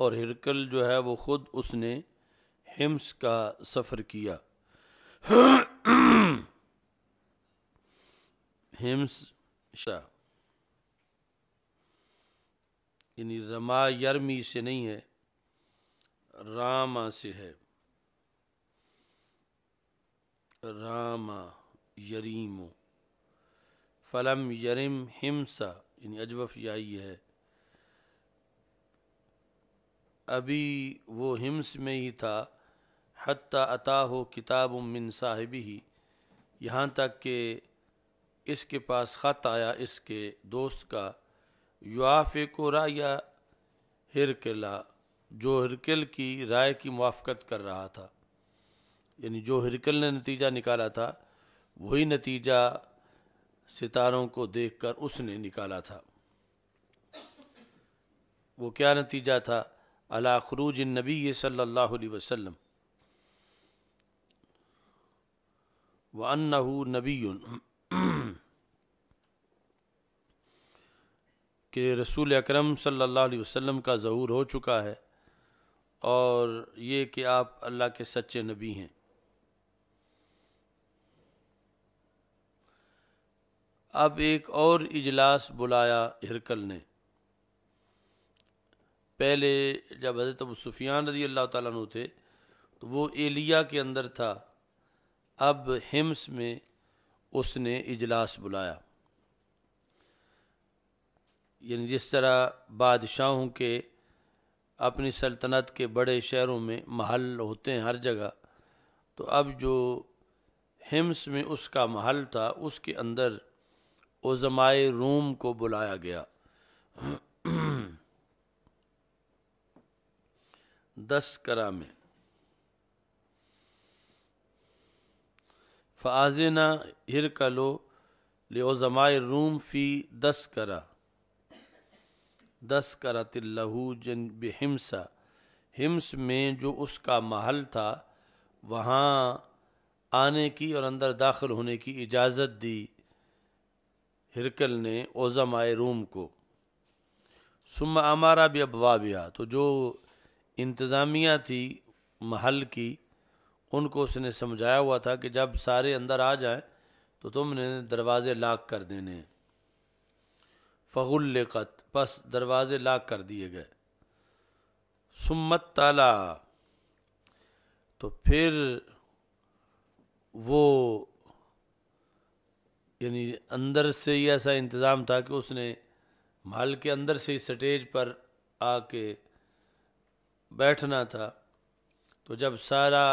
और हिरकल जो है वो खुद उसने हिम्स का सफ़र किया हिम्स शाह यानी रमा यर्मी से नहीं है रामा से है रामा यरीमो फलम यरिम हिमसा यानी अजवफ याई है अभी वो हिम्स में ही था हती अता हो किताब उमिन साहिबी ही यहाँ तक कि इसके पास ख़त आया इसके दोस्त का युआफ को या हिरकला जो हिरकल की राय की मुआफ़त कर रहा था यानी जो हिरकल ने नतीजा निकाला था वही नतीजा सितारों को देखकर उसने निकाला था वो क्या नतीजा था अला खरूज नबी सल्ला वसम वन्नहू नबी के रसूल अकरम सल्लल्लाहु अलैहि वसल्लम का ज़हूर हो चुका है और ये कि आप अल्लाह के सच्चे नबी हैं अब एक और इजलास बुलाया हिरकल ने पहले जब हज़रत अबू सुफियान रजी अल्लाह तु थे तो वो एलिया के अंदर था अब हिम्स में उसने इजलास बुलाया यानी जिस तरह बादशाहों के अपनी सल्तनत के बड़े शहरों में महल होते हैं हर जगह तो अब जो हिम्स में उसका महल था उसके अंदर ओज़माए रूम को बुलाया गया दस करा में फ़ाजना हिर कलो जमाए रूम फ़ी दस करा दस करा तिल्लहू जन हिमसा हिम्स में जो उसका महल था वहाँ आने की और अंदर दाखिल होने की इजाज़त दी हिरकल ने ओज़माय रूम को सुम अमारा भी अबवाबिया तो जो इंतज़ामिया थी महल की उनको उसने समझाया हुआ था कि जब सारे अंदर आ जाएं तो तुमने दरवाज़े लाक कर देने हैं फ़गुल्लकत बस दरवाज़े लाक कर दिए गए सुम्मत ताला तो फिर वो यानी अंदर से ही ऐसा इंतज़ाम था कि उसने महल के अंदर से ही स्टेज पर आके बैठना था तो जब सारा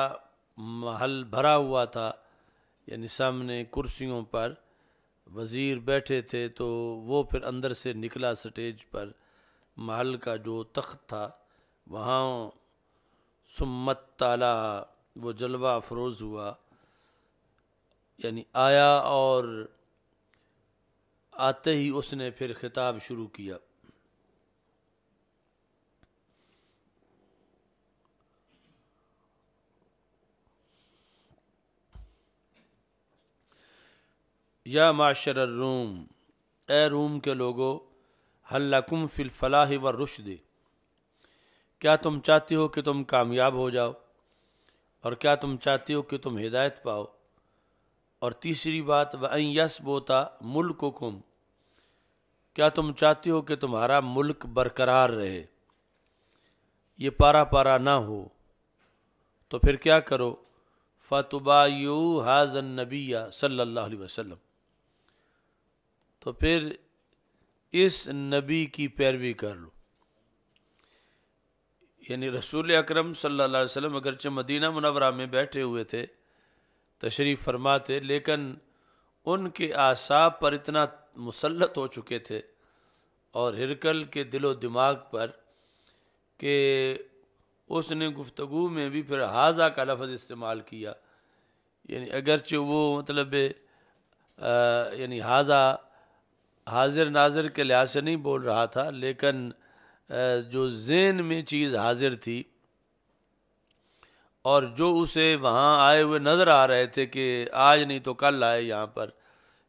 महल भरा हुआ था यानी सामने कुर्सियों पर वज़ीर बैठे थे तो वो फिर अंदर से निकला स्टेज पर महल का जो तख्त था वहाँ सुम्मत ताला वो जलवा अफरोज़ हुआ यानी आया और आते ही उसने फिर खिताब शुरू किया या माशर रूम ए रूम के लोगो फिल फ़िलफ़लाह व रुश दे क्या तुम चाहते हो कि तुम कामयाब हो जाओ और क्या तुम चाहते हो कि तुम हिदायत पाओ और तीसरी बात वहीं यस बोता मुल्क कुम क्या तुम चाहते हो कि तुम्हारा मुल्क बरकरार रहे ये पारा पारा ना हो तो फिर क्या करो यू हाजन नबिया सल्लल्लाहु वसलम तो फिर इस नबी की पैरवी कर लो यानी रसूल अकरम सल्लल्लाहु अलैहि वसल्लम अगरचे मदीना मुनवरा में बैठे हुए थे तशरीफ़ फरमाते लेकिन उनके आसाब पर इतना मुसलत हो चुके थे और हिरकल के दिलो दिमाग पर कि उसने गुफ्तगु में भी फिर हाजा का लफ्ज़ इस्तेमाल किया यानी अगरचे वो मतलब यानी हाजा हाजिर नाजिर के लिहाज से नहीं बोल रहा था लेकिन जो जेन में चीज़ हाजिर थी और जो उसे वहाँ आए हुए नज़र आ रहे थे कि आज नहीं तो कल आए यहाँ पर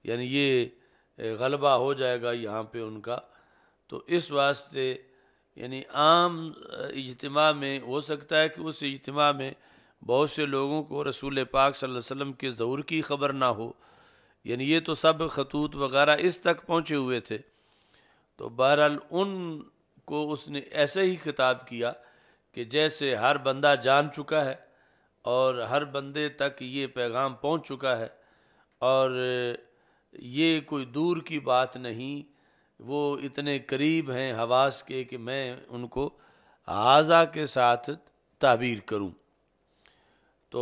यानी ये गलबा हो जाएगा यहाँ पे उनका तो इस वास्ते यानी आम इजतमा में हो सकता है कि उस इजतमा में बहुत से लोगों को रसूल पाक सल्लल्लाहु अलैहि वसल्लम के ज़ूर की खबर ना हो यानी ये तो सब खतूत वगैरह इस तक पहुँचे हुए थे तो बहरहाल उन को उसने ऐसे ही खिताब किया कि जैसे हर बंदा जान चुका है और हर बंदे तक ये पैगाम पहुँच चुका है और ये कोई दूर की बात नहीं वो इतने करीब हैं हवास के कि मैं उनको आजा के साथ ताबीर करूं तो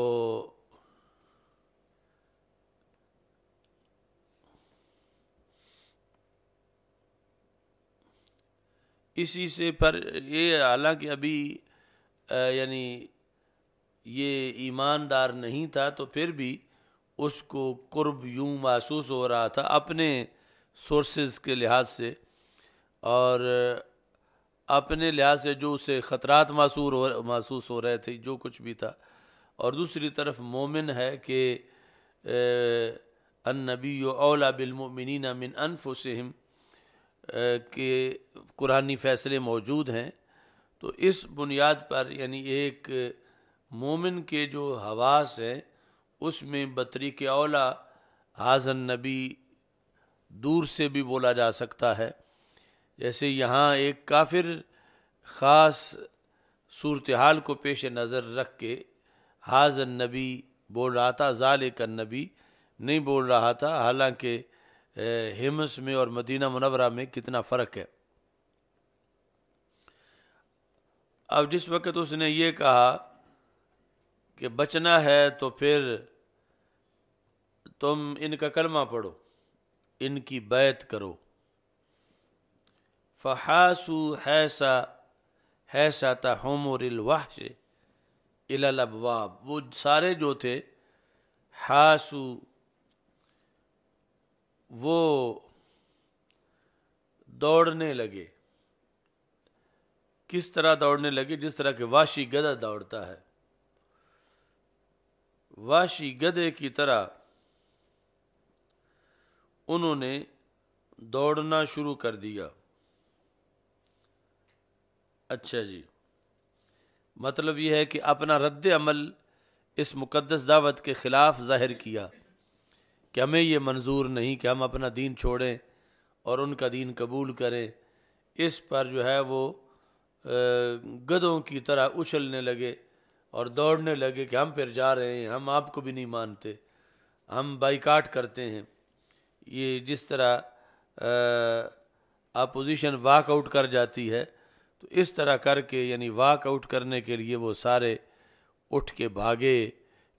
इसी से पर ये हालांकि अभी यानी ये ईमानदार नहीं था तो फिर भी उसको कुर्ब यूँ महसूस हो रहा था अपने सोर्सेज के लिहाज से और अपने लिहाज से जो उसे ख़तरात महसूर हो महसूस हो रहे थे जो कुछ भी था और दूसरी तरफ मोमिन है कि अन नबी अला बिलमिन मिन अनफुसम के कुरानी फ़ैसले मौजूद हैं तो इस बुनियाद पर यानी एक मोमिन के जो हवास हैं उसमें के अवला हाजन नबी दूर से भी बोला जा सकता है जैसे यहाँ एक काफिर ख़ास सूरत हाल को पेश नज़र रख के हाजन नबी बोल रहा था ज़ाल का नबी नहीं बोल रहा था हालांकि हेमस में और मदीना मुनवरा में कितना फ़र्क है अब जिस वक्त उसने ये कहा कि बचना है तो फिर तुम इनका कलमा पढ़ो इनकी बैत करो फ़हासु हैसा हैसा तहमरवाहश इलाब वो सारे जो थे हासु वो दौड़ने लगे किस तरह दौड़ने लगे जिस तरह के वाशी गधा दौड़ता है वाशी गधे की तरह उन्होंने दौड़ना शुरू कर दिया अच्छा जी मतलब यह है कि अपना रद्द अमल इस मुकद्दस दावत के ख़िलाफ़ ज़ाहिर किया कि हमें ये मंजूर नहीं कि हम अपना दीन छोड़ें और उनका दीन कबूल करें इस पर जो है वो गदों की तरह उछलने लगे और दौड़ने लगे कि हम फिर जा रहे हैं हम आपको भी नहीं मानते हम बाइकाट करते हैं ये जिस तरह अपोजिशन वाक आउट कर जाती है तो इस तरह करके यानी वाक आउट करने के लिए वो सारे उठ के भागे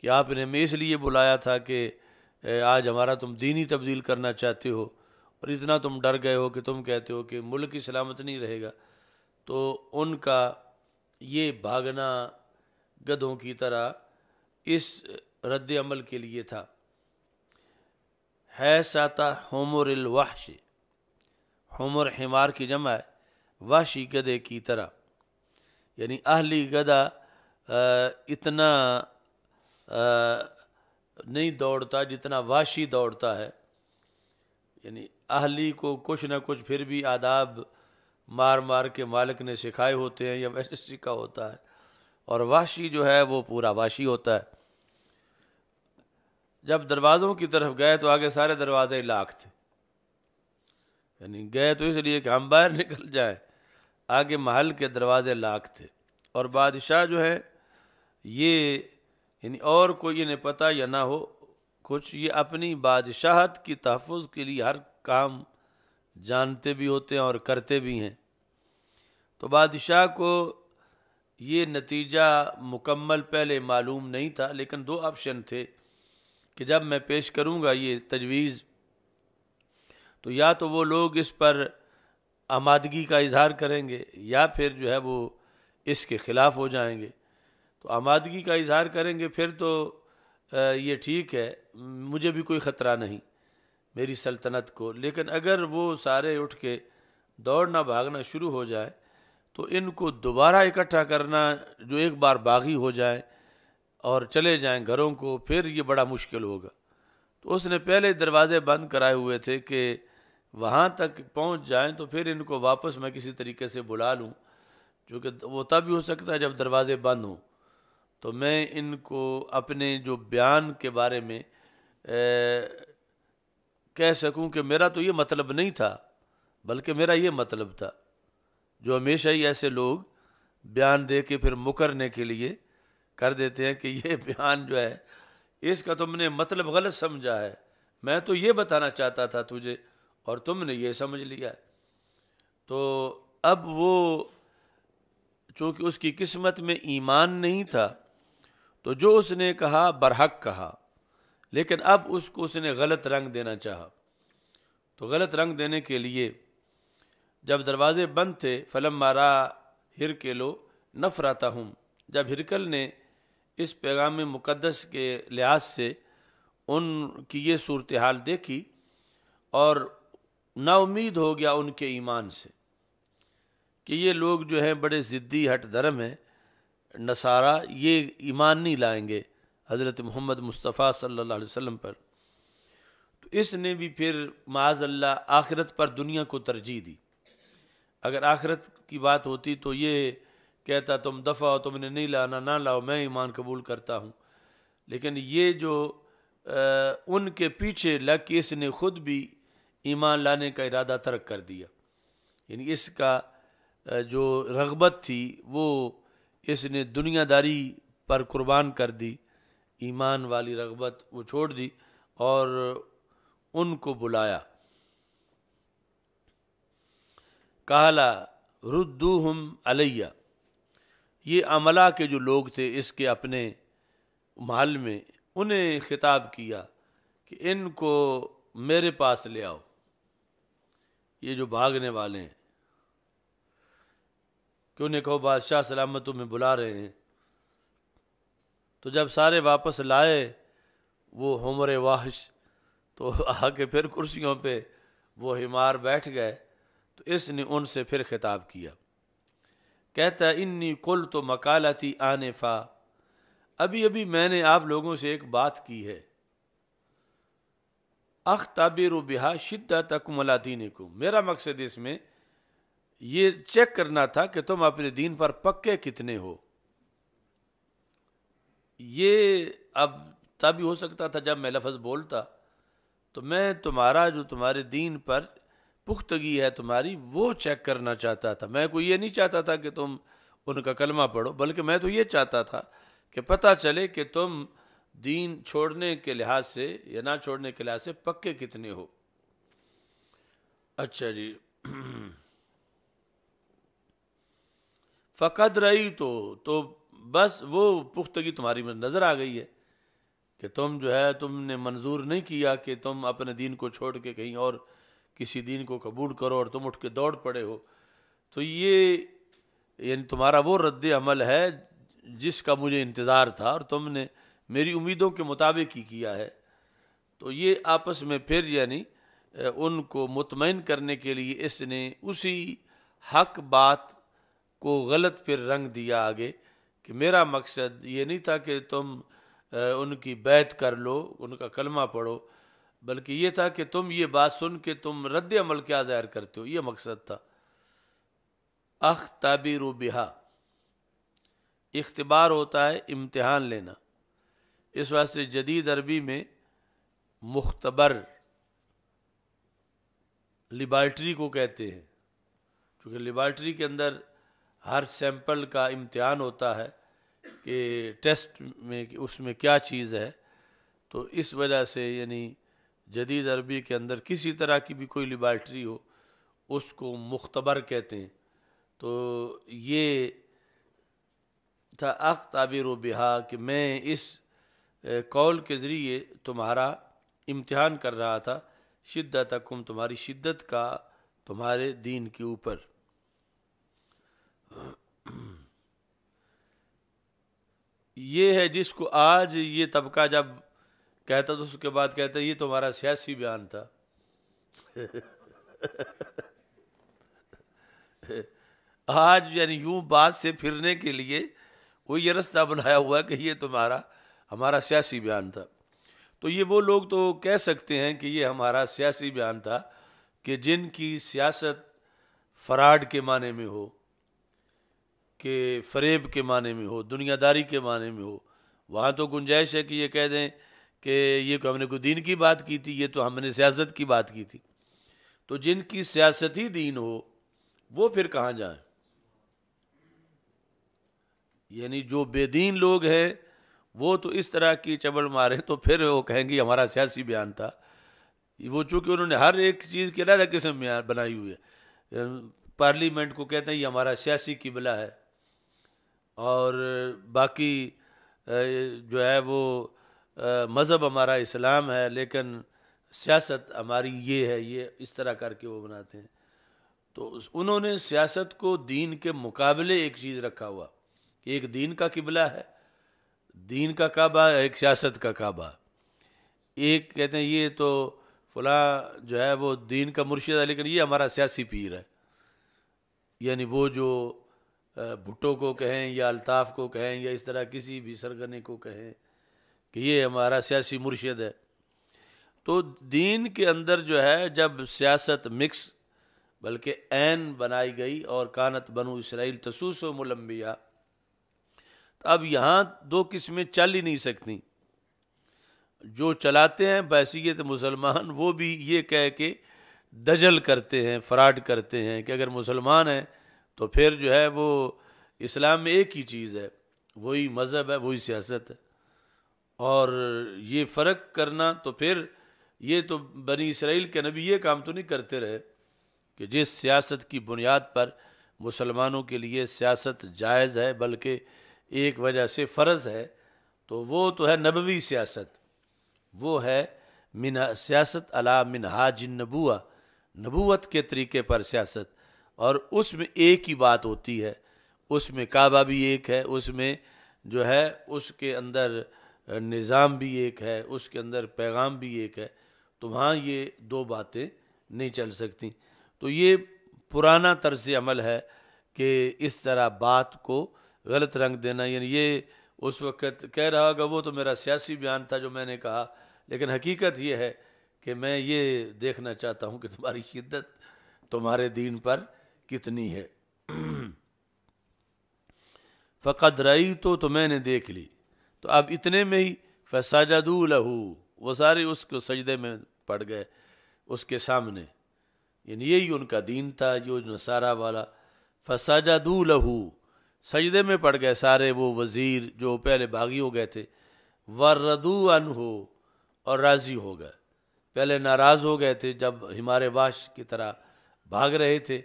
कि आपने हमें इसलिए बुलाया था कि आज हमारा तुम दीन ही तब्दील करना चाहते हो और इतना तुम डर गए हो कि तुम कहते हो कि मुल्क की सलामत नहीं रहेगा तो उनका ये भागना गधों की तरह इस रद्द अमल के लिए था है साता होमर अलवाश होमर हमार की जमा है वाशी गधे की तरह यानी अहली गधा इतना आ, नहीं दौड़ता जितना वाशी दौड़ता है यानी अहली को कुछ ना कुछ फिर भी आदाब मार मार के मालिक ने सिखाए होते हैं या वैसे सीखा होता है और वाशी जो है वो पूरा वाशी होता है जब दरवाज़ों की तरफ गए तो आगे सारे दरवाजे लाख थे यानी गए तो इसलिए कि हम बाहर निकल जाए आगे महल के दरवाजे लाख थे और बादशाह जो है ये यानी और कोई इन्हें पता या ना हो कुछ ये अपनी बादशाहत की तहफ़ के लिए हर काम जानते भी होते हैं और करते भी हैं तो बादशाह को ये नतीजा मुकम्मल पहले मालूम नहीं था लेकिन दो ऑप्शन थे कि जब मैं पेश करूँगा ये तजवीज़ तो या तो वो लोग इस पर आमादगी का इजहार करेंगे या फिर जो है वो इसके ख़िलाफ़ हो जाएंगे तो आमादगी का इजहार करेंगे फिर तो ये ठीक है मुझे भी कोई ख़तरा नहीं मेरी सल्तनत को लेकिन अगर वो सारे उठ के दौड़ना भागना शुरू हो जाए तो इनको दोबारा इकट्ठा करना जो एक बार बागी हो जाए और चले जाएं घरों को फिर ये बड़ा मुश्किल होगा तो उसने पहले दरवाज़े बंद कराए हुए थे कि वहाँ तक पहुँच जाएं तो फिर इनको वापस मैं किसी तरीके से बुला लूँ क्योंकि वो तब भी हो सकता है जब दरवाज़े बंद हों तो मैं इनको अपने जो बयान के बारे में ए, कह सकूं कि मेरा तो ये मतलब नहीं था बल्कि मेरा ये मतलब था जो हमेशा ही ऐसे लोग बयान दे के फिर मुकरने के लिए कर देते हैं कि ये बयान जो है इसका तुमने मतलब गलत समझा है मैं तो ये बताना चाहता था तुझे और तुमने ये समझ लिया तो अब वो चूँकि उसकी किस्मत में ईमान नहीं था तो जो उसने कहा बरहक कहा लेकिन अब उसको उसने गलत रंग देना चाहा तो गलत रंग देने के लिए जब दरवाज़े बंद थे फलम मारा हिर के लो नफराता हूँ जब हिरकल ने इस पैगाम मुकदस के लिहाज से उनकी ये सूरत हाल देखी और नाउमीद हो गया उनके ईमान से कि ये लोग जो हैं बड़े ज़िद्दी हट धर्म हैं नसारा ये ईमान नहीं लाएंगे हज़रत मोहम्मद मुस्तफ़ा सल्लल्लाहु अलैहि वसल्लम पर तो इसने भी फिर माजल्ला आखिरत पर दुनिया को तरजीह दी अगर आखिरत की बात होती तो ये कहता तुम दफ़ा हो तुमने नहीं लाना ना लाओ मैं ईमान कबूल करता हूँ लेकिन ये जो आ, उनके पीछे लग के इसने खुद भी ईमान लाने का इरादा तर्क कर दिया यानी इसका जो रगबत थी वो इसने दुनियादारी पर कुर्बान कर दी ईमान वाली रगबत वो छोड़ दी और उनको बुलाया कहला रुद्दू हम अलैया ये अमला के जो लोग थे इसके अपने महल में उन्हें खिताब किया कि इनको मेरे पास ले आओ ये जो भागने वाले हैं कि उन्हें कहो बादशाह सलामत तुम्हें बुला रहे हैं तो जब सारे वापस लाए वो हमर वाहश तो आके फिर कुर्सियों पे वो हिमार बैठ गए तो इसने उनसे फिर खिताब किया कहता इन्नी कुल तो मकालती आने फा अभी अभी मैंने आप लोगों से एक बात की है अख ताबिर बिहा शिद्दा तक मलादीन को मेरा मकसद इसमें ये चेक करना था कि तुम अपने दीन पर पक्के कितने हो ये अब तभी हो सकता था जब मैं लफज बोलता तो मैं तुम्हारा जो तुम्हारे दीन पर पुख्तगी है तुम्हारी वो चेक करना चाहता था मैं को ये नहीं चाहता था कि तुम उनका कलमा पढ़ो बल्कि मैं तो ये चाहता था कि पता चले कि तुम दीन छोड़ने के लिहाज से या ना छोड़ने के लिहाज से पक्के कितने हो अच्छा जी फ़कत रही तो तो बस वो पुख्तगी तुम्हारी में नज़र आ गई है कि तुम जो है तुमने मंजूर नहीं किया कि तुम अपने दीन को छोड़ के कहीं और किसी दीन को कबूल करो और तुम उठ के दौड़ पड़े हो तो ये यानी तुम्हारा वो रद्द अमल है जिसका मुझे इंतज़ार था और तुमने मेरी उम्मीदों के मुताबिक ही किया है तो ये आपस में फिर यानी उनको मुतमिन करने के लिए इसने उसी हक बात को गलत फिर रंग दिया आगे कि मेरा मकसद ये नहीं था कि तुम उनकी बैत कर लो उनका कलमा पढ़ो बल्कि ये था कि तुम ये बात सुन के तुम रद्द अमल क्या ज़ाहिर करते हो ये मकसद था अख ताबिर बिहा इख्तबार होता है इम्तहान लेना इस वास्ते जदीद अरबी में मुख्तबर लिबार्ट्री को कहते हैं क्योंकि लिबार्ट्री के अंदर हर सैंपल का इम्तहान होता है कि टेस्ट में कि उसमें क्या चीज़ है तो इस वजह से यानी जदीद अरबी के अंदर किसी तरह की भी कोई लिबार्ट्री हो उसको मुख्तबर कहते हैं तो ये था अख ताबिर बिहा कि मैं इस कॉल के ज़रिए तुम्हारा इम्तहान कर रहा था शिद्दत तक तुम्हारी शिद्दत का तुम्हारे दीन के ऊपर ये है जिसको आज ये तबका जब कहता तो उसके बाद कहता ये तुम्हारा सियासी बयान था आज यानी यूं बात से फिरने के लिए वो ये रास्ता बनाया हुआ कि ये तुम्हारा हमारा सियासी बयान था तो ये वो लोग तो कह सकते हैं कि ये हमारा सियासी बयान था कि जिनकी सियासत फ्राड के माने में हो कि फरेब के माने में हो दुनियादारी के माने में हो वहाँ तो गुंजाइश है कि ये कह दें कि ये तो हमने कोई दीन की बात की थी ये तो हमने सियासत की बात की थी तो जिनकी सियासत ही दीन हो वो फिर कहाँ जाएं यानी जो बेदीन लोग हैं वो तो इस तरह की चबड़ मारें तो फिर वो कहेंगे हमारा सियासी बयान था वो चूँकि उन्होंने हर एक चीज़ की अलग किस्म बनाई हुई है पार्लियामेंट को कहते हैं ये हमारा सियासी किबला है और बाकी जो है वो मज़हब हमारा इस्लाम है लेकिन सियासत हमारी ये है ये इस तरह करके वो बनाते हैं तो उन्होंने सियासत को दीन के मुकाबले एक चीज़ रखा हुआ कि एक दीन का किबला है दीन का काबा एक सियासत का काबा एक कहते हैं ये तो फला जो है वो दीन का मुर्शिद है लेकिन ये हमारा सियासी पीर है यानी वो जो भुट्टो को कहें या अल्ताफ़ को कहें या इस तरह किसी भी सरगने को कहें कि ये हमारा सियासी मुर्शद है तो दीन के अंदर जो है जब सियासत मिक्स बल्कि एन बनाई गई और कानत बनु इसराइल तसूस व मुलम्बिया तो अब यहाँ दो किस्में चल ही नहीं सकती जो चलाते हैं बैसीत मुसलमान वो भी ये कह के दजल करते हैं फ्राड करते हैं कि अगर मुसलमान हैं तो फिर जो है वो इस्लाम में एक ही चीज़ है वही मज़हब है वही सियासत है और ये फ़र्क करना तो फिर ये तो बनी इसराइल के नबी ये काम तो नहीं करते रहे कि जिस सियासत की बुनियाद पर मुसलमानों के लिए सियासत जायज़ है बल्कि एक वजह से फ़र्ज है तो वो तो है नबवी सियासत वो है मिन सियासत अला मिनहाज नबूआ नबूत के तरीके पर सियासत और उसमें एक ही बात होती है उसमें काबा भी एक है उसमें जो है उसके अंदर निज़ाम भी एक है उसके अंदर पैगाम भी एक है तो वहाँ ये दो बातें नहीं चल सकती तो ये पुराना तर्ज अमल है कि इस तरह बात को गलत रंग देना यानी ये उस वक़्त कह रहा होगा वो तो मेरा सियासी बयान था जो मैंने कहा लेकिन हकीकत ये है कि मैं ये देखना चाहता हूँ कि तुम्हारी शिद्दत तुम्हारे दीन पर कितनी है फ़कत रई तो, तो मैंने देख ली तो अब इतने में ही फसाजादू लहू वो सारे उसको सजदे में पड़ गए उसके सामने यानी यही उनका दीन था जो नसारा वाला फसाजादू लहू सजदे में पड़ गए सारे वो वज़ीर जो पहले बागी हो गए थे वर्रदू अन हो और राज़ी हो गए पहले नाराज़ हो गए थे जब हमारे वाश की तरह भाग रहे थे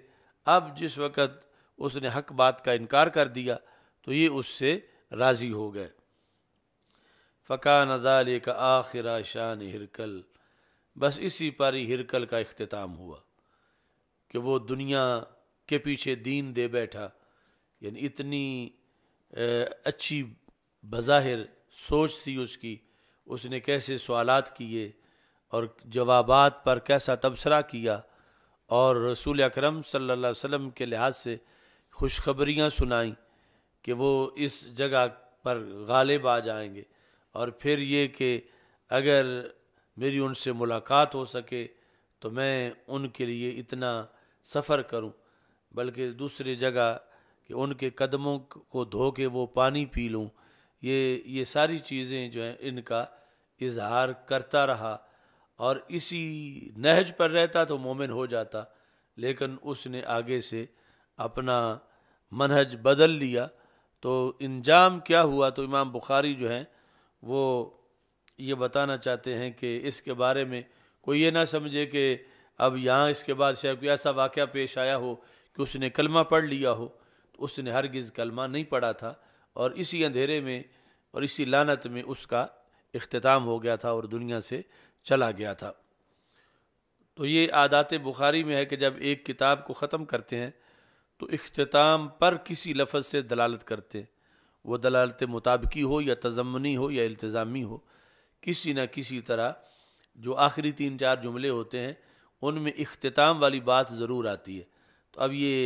अब जिस वक़्त उसने हक बात का इनकार कर दिया तो ये उससे राज़ी हो गए फ़कान अदाल का आखिरा शान हिरकल बस इसी पर ही हिरकल का अख्ताम हुआ कि वो दुनिया के पीछे दीन दे बैठा यानी इतनी अच्छी बज़ाहिर सोच थी उसकी उसने कैसे सवालत किए और जवाबात पर कैसा तबसरा किया और रसूल अकरम सल्लल्लाहु अलैहि वसल्लम के लिहाज से खुशखबरियाँ सुनाई कि वो इस जगह पर गालिब आ जाएंगे और फिर ये कि अगर मेरी उनसे मुलाकात हो सके तो मैं उनके लिए इतना सफ़र करूं बल्कि दूसरी जगह कि उनके कदमों को धो के वो पानी पी लूँ ये ये सारी चीज़ें जो हैं इनका इजहार करता रहा और इसी नहज पर रहता तो मोमिन हो जाता लेकिन उसने आगे से अपना मनहज बदल लिया तो इंजाम क्या हुआ तो इमाम बुखारी जो हैं वो ये बताना चाहते हैं कि इसके बारे में कोई ये ना समझे कि अब यहाँ इसके बाद शायद कोई ऐसा वाक़ पेश आया हो कि उसने कलमा पढ़ लिया हो तो उसने हरगिज़ कलमा नहीं पढ़ा था और इसी अंधेरे में और इसी लानत में उसका अख्ताम हो गया था और दुनिया से चला गया था तो ये आदात बुखारी में है कि जब एक किताब को ख़त्म करते हैं तो अख्ताम पर किसी लफ्ज़ से दलालत करते हैं वह दलालत मुताबकी हो या तजमनी हो या इल्तज़ामी हो किसी न किसी तरह जो आखिरी तीन चार जुमले होते हैं उनमें अख्ताम वाली बात ज़रूर आती है तो अब ये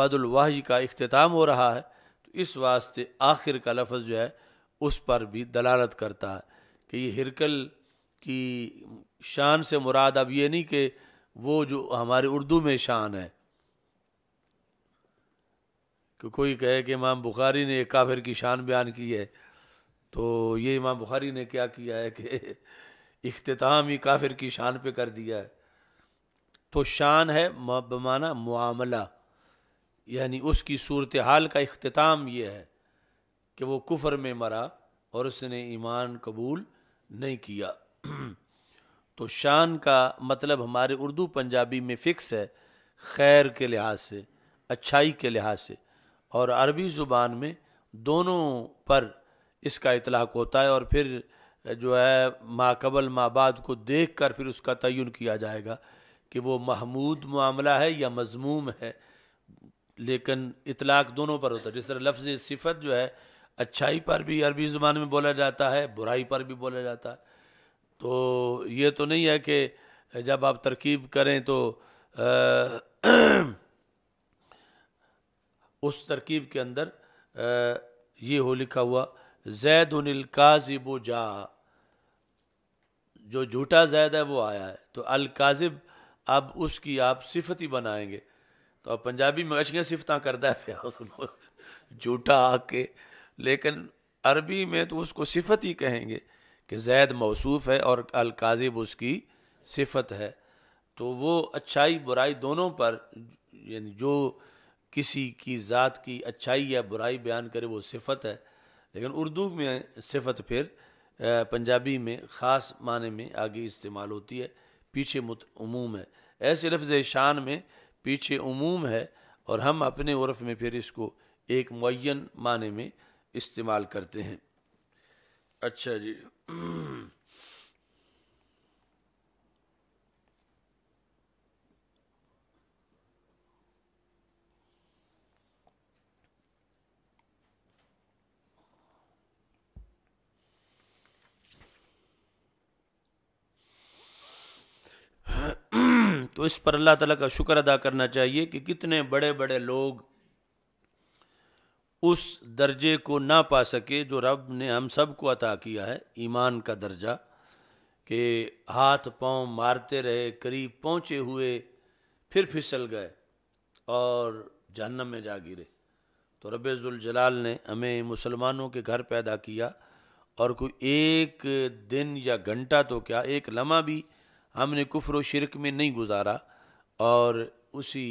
बदलवाही का अख्ताम हो रहा है तो इस वास्ते आखिर का लफ्ज़ जो है उस पर भी दलालत करता है कि ये हिरकल कि शान से मुराद अब ये नहीं कि वो जो हमारे उर्दू में शान है कि कोई कहे कि इमाम बुखारी ने एक काफिर की शान बयान की है तो ये इमाम बुखारी ने क्या किया है कि अख्ताम ही काफिर की शान पे कर दिया है तो शान है बमाना मामला यानी उसकी सूरत हाल का अख्ताम ये है कि वो कुफर में मरा और उसने ईमान कबूल नहीं किया तो शान का मतलब हमारे उर्दू पंजाबी में फ़िक्स है खैर के लिहाज से अच्छाई के लिहाज से और अरबी ज़ुबान में दोनों पर इसका इतलाक़ होता है और फिर जो है माकबल माबाद को देख कर फिर उसका तयन किया जाएगा कि वो महमूद मामला है या मजमूम है लेकिन इतलाक़ दोनों पर होता है जिस तरह लफ्ज़ सिफत जो है अच्छाई पर भी अरबी ज़ुबान में बोला जाता है बुराई पर भी बोला जाता है तो ये तो नहीं है कि जब आप तरकीब करें तो आ, उस तरकीब के अंदर आ, ये हो लिखा हुआ जैद उनिल काजिब जा जो झूठा जैद है वो आया है तो अल काजिब अब उसकी आप सिफत ही बनाएंगे तो आप पंजाबी में अशियाँ सिफत करता है फिर झूठा आके लेकिन अरबी में तो उसको सिफत ही कहेंगे कि जैद मौसूफ़ है और अलकाजिब उसकी सिफत है तो वो अच्छाई बुराई दोनों पर यानी जो किसी की ज़ात की अच्छाई या बुराई बयान करे वो सिफत है लेकिन उर्दू में सिफत फिर पंजाबी में ख़ास माने में आगे इस्तेमाल होती है पीछे मतमूम है ऐसे लफ्ज़ शान में पीछे उमूम है और हम अपने उर्फ में फिर इसको एक मुन माने में इस्तेमाल करते हैं अच्छा जी Mm. तो इस पर अल्लाह ताला का शुक्र अदा करना चाहिए कि कितने बड़े बड़े लोग उस दर्जे को ना पा सके जो रब ने हम सब को अता किया है ईमान का दर्जा कि हाथ पांव मारते रहे करीब पहुँचे हुए फिर फिसल गए और जहन्नम में जा गिरे तो जलाल ने हमें मुसलमानों के घर पैदा किया और कोई एक दिन या घंटा तो क्या एक लम्हा भी हमने कुफर शिरक में नहीं गुजारा और उसी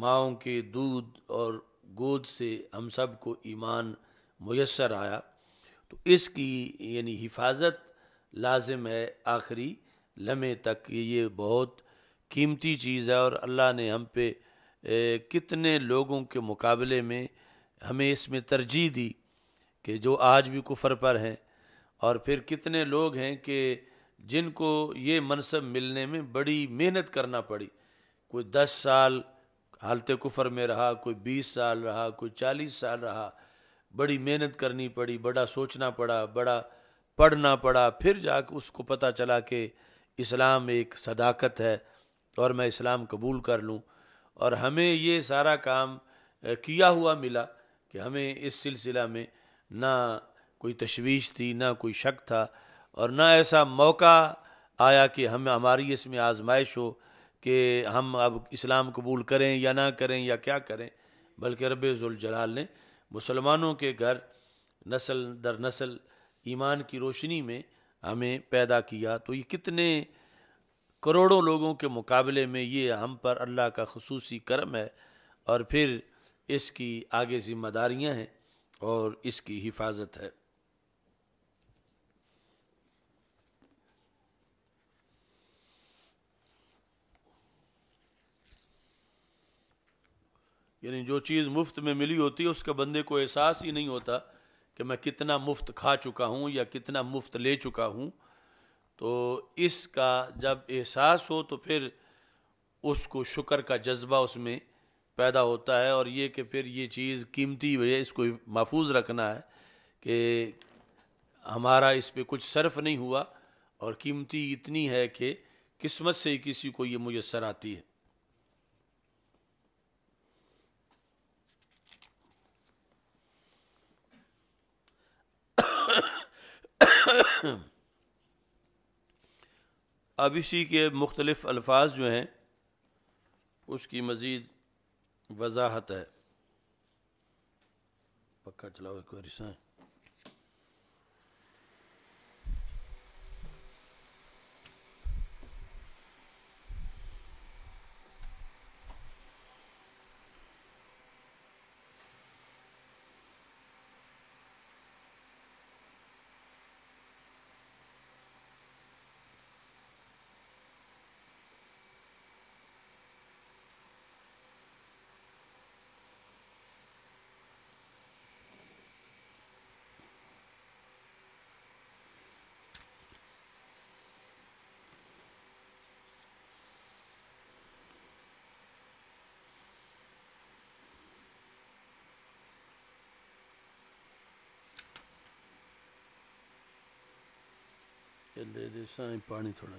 माओ के दूध और गोद से हम सब को ईमान मैसर आया तो इसकी यानी हिफाजत लाजिम है आखिरी लम्हे तक ये बहुत कीमती चीज़ है और अल्लाह ने हम पे ए, कितने लोगों के मुकाबले में हमें इसमें तरजीह दी कि जो आज भी कुफर पर हैं और फिर कितने लोग हैं कि जिनको ये मनसब मिलने में बड़ी मेहनत करना पड़ी कोई दस साल हालत तो कुफर में रहा कोई बीस साल रहा कोई चालीस साल रहा बड़ी मेहनत करनी पड़ी बड़ा सोचना पड़ा बड़ा पढ़ना पड़ा फिर कर उसको पता चला कि इस्लाम एक सदाकत है और मैं इस्लाम कबूल कर लूँ और हमें ये सारा काम किया हुआ मिला कि हमें इस सिलसिला में ना कोई तशवीश थी ना कोई शक था और ना ऐसा मौका आया कि हम हमारी इसमें आजमाइश हो कि हम अब इस्लाम कबूल करें या ना करें या क्या करें बल्कि रब जलाल ने मुसलमानों के घर नस्ल दर नस्ल ईमान की रोशनी में हमें पैदा किया तो ये कितने करोड़ों लोगों के मुकाबले में ये हम पर अल्लाह का खसूसी करम है और फिर इसकी आगे ज़िम्मेदारियां हैं और इसकी हिफाजत है यानी जो चीज़ मुफ्त में मिली होती है उसके बंदे को एहसास ही नहीं होता कि मैं कितना मुफ्त खा चुका हूँ या कितना मुफ्त ले चुका हूँ तो इसका जब एहसास हो तो फिर उसको शुक्र का जज्बा उसमें पैदा होता है और ये कि फिर ये चीज़ कीमती वजह इसको महफूज रखना है कि हमारा इस पर कुछ सर्फ नहीं हुआ और कीमती इतनी है कि किस्मत से ही किसी को ये मुयसर आती है अब इसी के मुख्तलफ़ अल्फाज जो हैं उसकी मज़ीद वजाहत है पक्का चलाओ एक बार दे दे पानी थोड़ा थोरा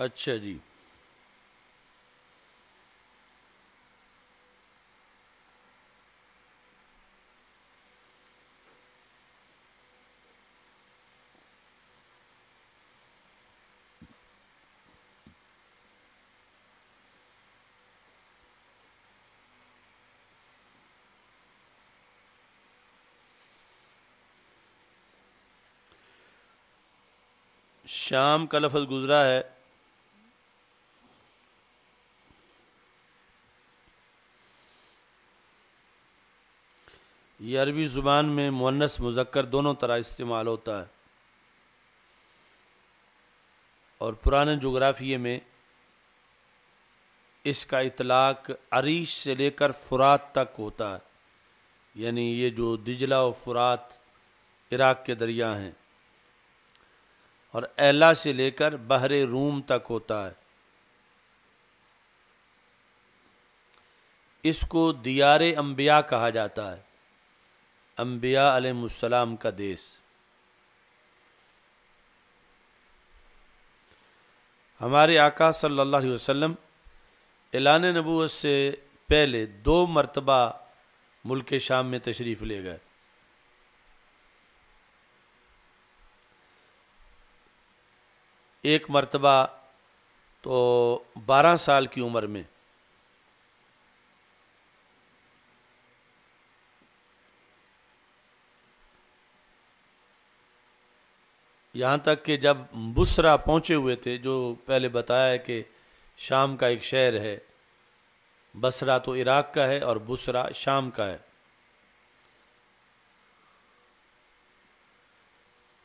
अच्छा जी शाम का लफज गुज़रा है ये अरबी ज़ुबान में मुन्नस मुजक्कर दोनों तरह इस्तेमाल होता है और पुराने जोग्राफिए में इसका इतलाक़ अरीश से लेकर फ़ुरात तक होता है यानी ये जो दिजला और फ़ुरात इराक़ के दरिया हैं और एला से लेकर बहरे रूम तक होता है इसको दियार अम्बिया कहा जाता है अम्बिया आलम का देश हमारे आका सल्लल्लाहु अलैहि वसल्लम एलान नबूत से पहले दो मरतबा मुल्क शाम में तशरीफ़ ले गए एक मरतबा तो बारह साल की उम्र में यहाँ तक कि जब बुसरा पहुँचे हुए थे जो पहले बताया है कि शाम का एक शहर है बसरा तो इराक़ का है और बुसरा शाम का है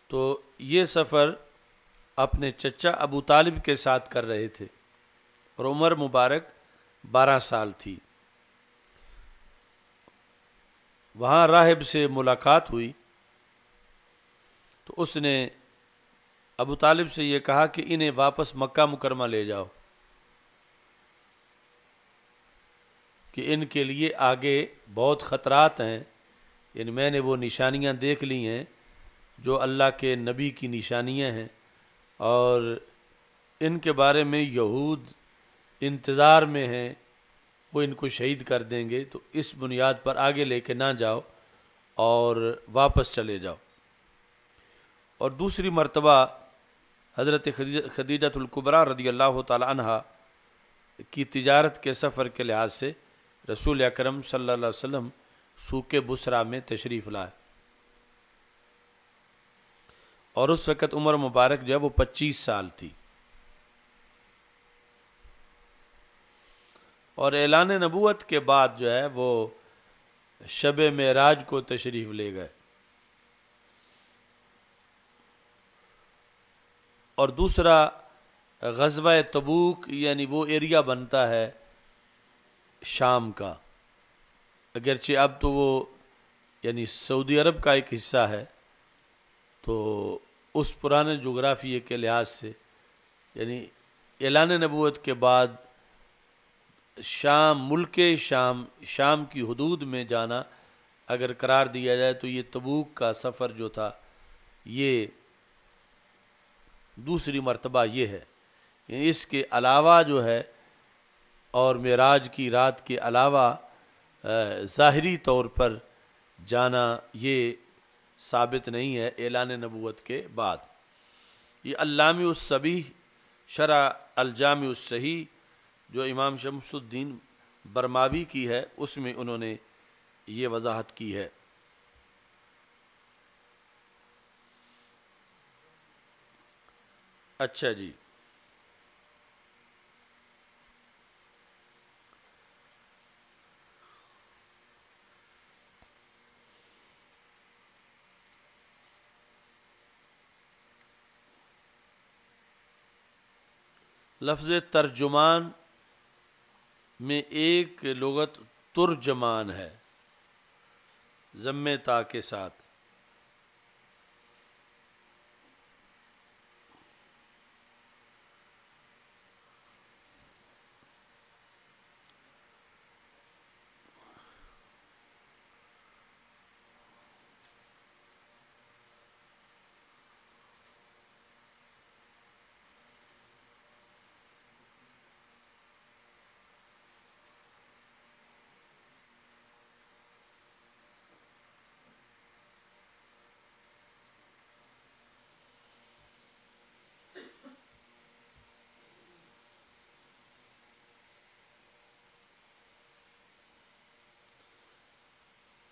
तो ये सफ़र अपने चचा अबू तालिब के साथ कर रहे थे और उमर मुबारक बारह साल थी वहाँ राहिब से मुलाकात हुई तो उसने अबू तालिब से ये कहा कि इन्हें वापस मक्का मुकरमा ले जाओ कि इनके लिए आगे बहुत ख़तरात हैं इन मैंने वो निशानियाँ देख ली हैं जो अल्लाह के नबी की निशानियाँ हैं और इनके बारे में यहूद इंतज़ार में हैं वो इनको शहीद कर देंगे तो इस बुनियाद पर आगे लेके ना जाओ और वापस चले जाओ और दूसरी मर्तबा हज़रत खदीजतुल्कुबरा रदी अल्लाह तहा की तजारत के सफ़र के लिहाज से रसूल अक्रम सम अलैहि बसरा सूखे में तशरीफ़ लाए और उस वक़्त उम्र मुबारक जो है वो पच्चीस साल थी और एलान नबूत के बाद जो है वो शब मराज को तशरीफ़ ले गए और दूसरा गजब तबूक यानी वो एरिया बनता है शाम का अगरचे अब तो वो यानी सऊदी अरब का एक हिस्सा है तो उस पुराने जोग्राफिए के लिहाज से यानी एलान नबूत के बाद शाम मुल्क शाम शाम की हदूद में जाना अगर करार दिया जाए तो ये तबूक का सफ़र जो था ये दूसरी मर्तबा ये है इसके अलावा जो है और मराज की रात के अलावा ज़ाहरी तौर पर जाना ये साबित नहीं है एलान नबूत के बाद ये अल्लामी शरा अलजाम सही जो इमाम शमसुद्दीन बरमावी की है उसमें उन्होंने ये वजाहत की है अच्छा जी लफ्ज़ तर्जुमान में एक लगत तुर्जमान है जम्मे ता के साथ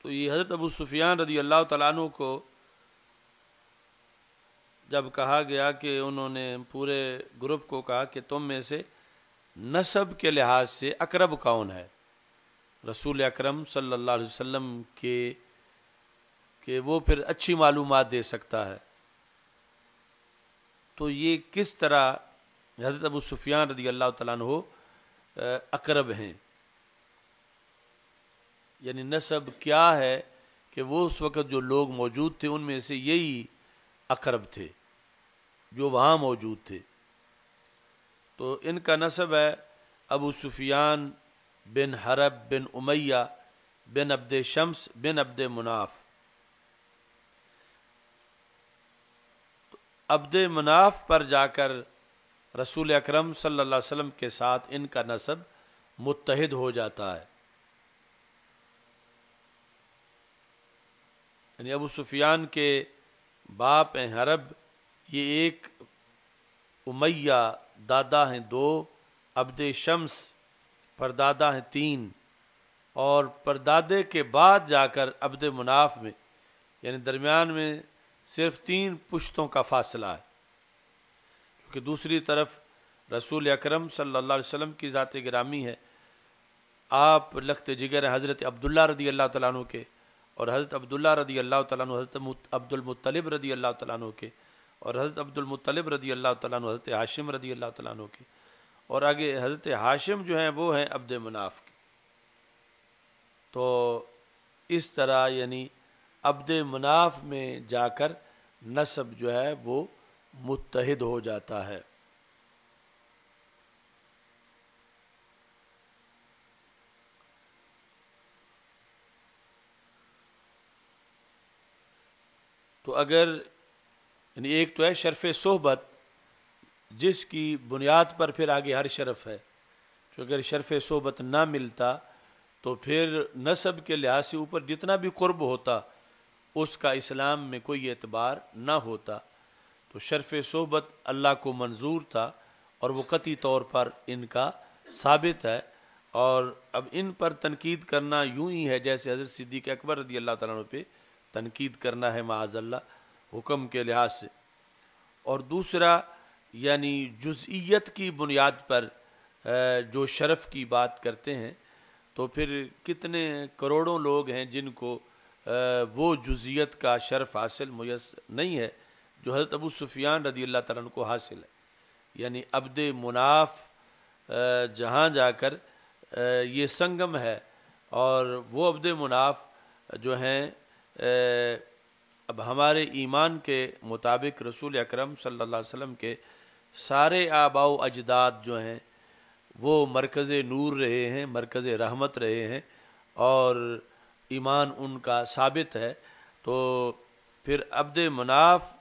तो ये हज़रत अबू सुफियान रदी अल्लाह तु को जब कहा गया कि उन्होंने पूरे ग्रुप को कहा कि तुम में से नसब के लिहाज से अकरब कौन है रसूल अकरम सल्लल्लाहु अलैहि वसल्लम के वो फिर अच्छी मालूम दे सकता है तो ये किस तरह हज़रत अबू सुफियान रदी अल्लाह तु अकरब हैं यानी नसब क्या है कि वो उस वक़्त जो लोग मौजूद थे उनमें से यही अकरब थे जो वहाँ मौजूद थे तो इनका नसब है अबू सुफियान बिन हरब बिन उमैया बिन अब्द शम्स बिन अब्द मुनाफ तो अब्द मुनाफ पर जाकर रसूल अकरम सल्लल्लाहु अलैहि वसल्लम के साथ इनका नसब मुतहद हो जाता है यानी अबू सुफियान के बाप हैं हरब ये एक उमैया दादा हैं दो अब्द शम्स परदादा हैं तीन और परदादे के बाद जाकर अब्द मुनाफ में यानी दरमियान में सिर्फ तीन पुश्तों का फासला है क्योंकि दूसरी तरफ रसूल अकरम सल्लल्लाहु अलैहि वसल्लम की ज़ात गिरामी है आप लखत जिगर हज़रत अब्दुल्ला रदी अल्लाह तु के और हज़रत अब्दुल्ला रदी अल्लाह तु हज़रत अब्दुलमतलब रदी अल्लाह तन के और हज़रत अब्दुलमतलब रदी अल्लाह तन हज़रत हाशिम रदी अल्लाह तन के और आगे हज़रत हाशिम जो हैं वो हैं अब्द मुनाफ के तो इस तरह यानी अब्द मुनाफ में जाकर नसब जो है वो मुतहद हो जाता है तो अगर यानी एक तो है शरफ़ सोहबत जिसकी बुनियाद पर फिर आगे हर शरफ़ है तो अगर शरफ़ सोहबत ना मिलता तो फिर नसब के लिहाज से ऊपर जितना भी कुर्ब होता उसका इस्लाम में कोई एतबार ना होता तो शरफ़ सोहबत अल्लाह को मंजूर था और वो कती तौर पर इनका साबित है और अब इन पर तनकीद करना यूं ही है जैसे हज़रत सिद्दीक अकबर रदी अल्लाह तु पे तनकीद करना है माजल्ला हुक्म के लिहाज से और दूसरा यानी जुज़ियत की बुनियाद पर जो शरफ़ की बात करते हैं तो फिर कितने करोड़ों लोग हैं जिनको वो जुज़ियत का शरफ़ हासिल मुयस नहीं है जो हज़रत अबू सुफियान रदी अल्लाह तन को हासिल है यानी अब्द मुनाफ जहाँ जाकर ये संगम है और वो अब्द मुनाफ जो हैं अब हमारे ईमान के मुताबिक रसूल अकरम सल्लल्लाहु अलैहि वसल्लम के सारे आबाओ अजदाद जो हैं वो मरकज़ नूर रहे हैं मरकज़ रहमत रहे हैं और ईमान उनका साबित है तो फिर अब्द मुनाफ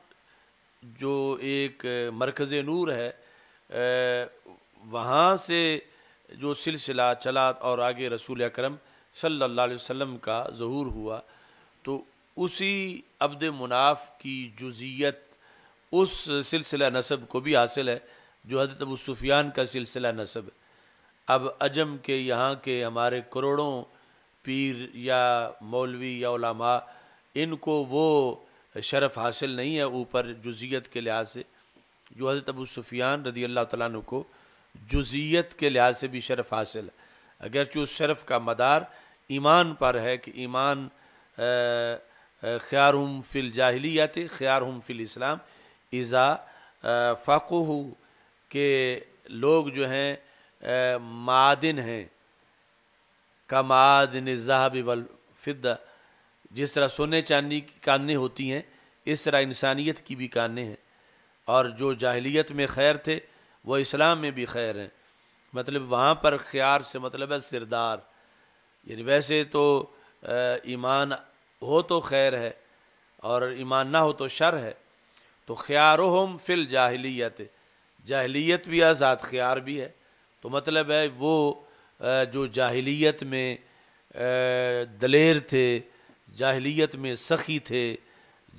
जो एक मरकज़ नूर है वहाँ से जो सिलसिला चला और आगे रसूल अकरम सल्लल्लाहु अलैहि वसल्लम का ज़हूर हुआ तो उसी अब्द मुनाफ की जुजियत उस सिलसिला नसब को भी हासिल है जो हज़रत अबू सुफियान का सिलसिला नसब है अब अजम के यहाँ के हमारे करोड़ों पीर या मौलवी या उलामा इनको वो शरफ़ हासिल नहीं है ऊपर जुजियत के लिहाज से जो हज़रत अबू सुफियान रदी अल्लाह तु को जुजियत के लिहाज से भी शरफ़ हासिल है अगरचि उस शरफ़ का मदार ईमान पर है कि ईमान ख्यार हम फिल जाहिलियात ख्यार हम फिल इस्लाम इज़ा फ़ाकह के लोग जो हैं मादिन हैं कमादिन जहाब वल जिस तरह सोने चांदी की कानें होती हैं इस तरह इंसानियत की भी कानें हैं और जो जाहलीत में खैर थे वह इस्लाम में भी खैर हैं मतलब वहाँ पर ख्यार से मतलब है सिरदार यानी वैसे तो ईमान हो तो खैर है और ईमान ना हो तो शर है तो ख्यार हम फिल जाहलीत जाहलीत भी आज़ाद ख्यार भी है तो मतलब है वो जो जाहलीत में दलेर थे जाहलीत में सखी थे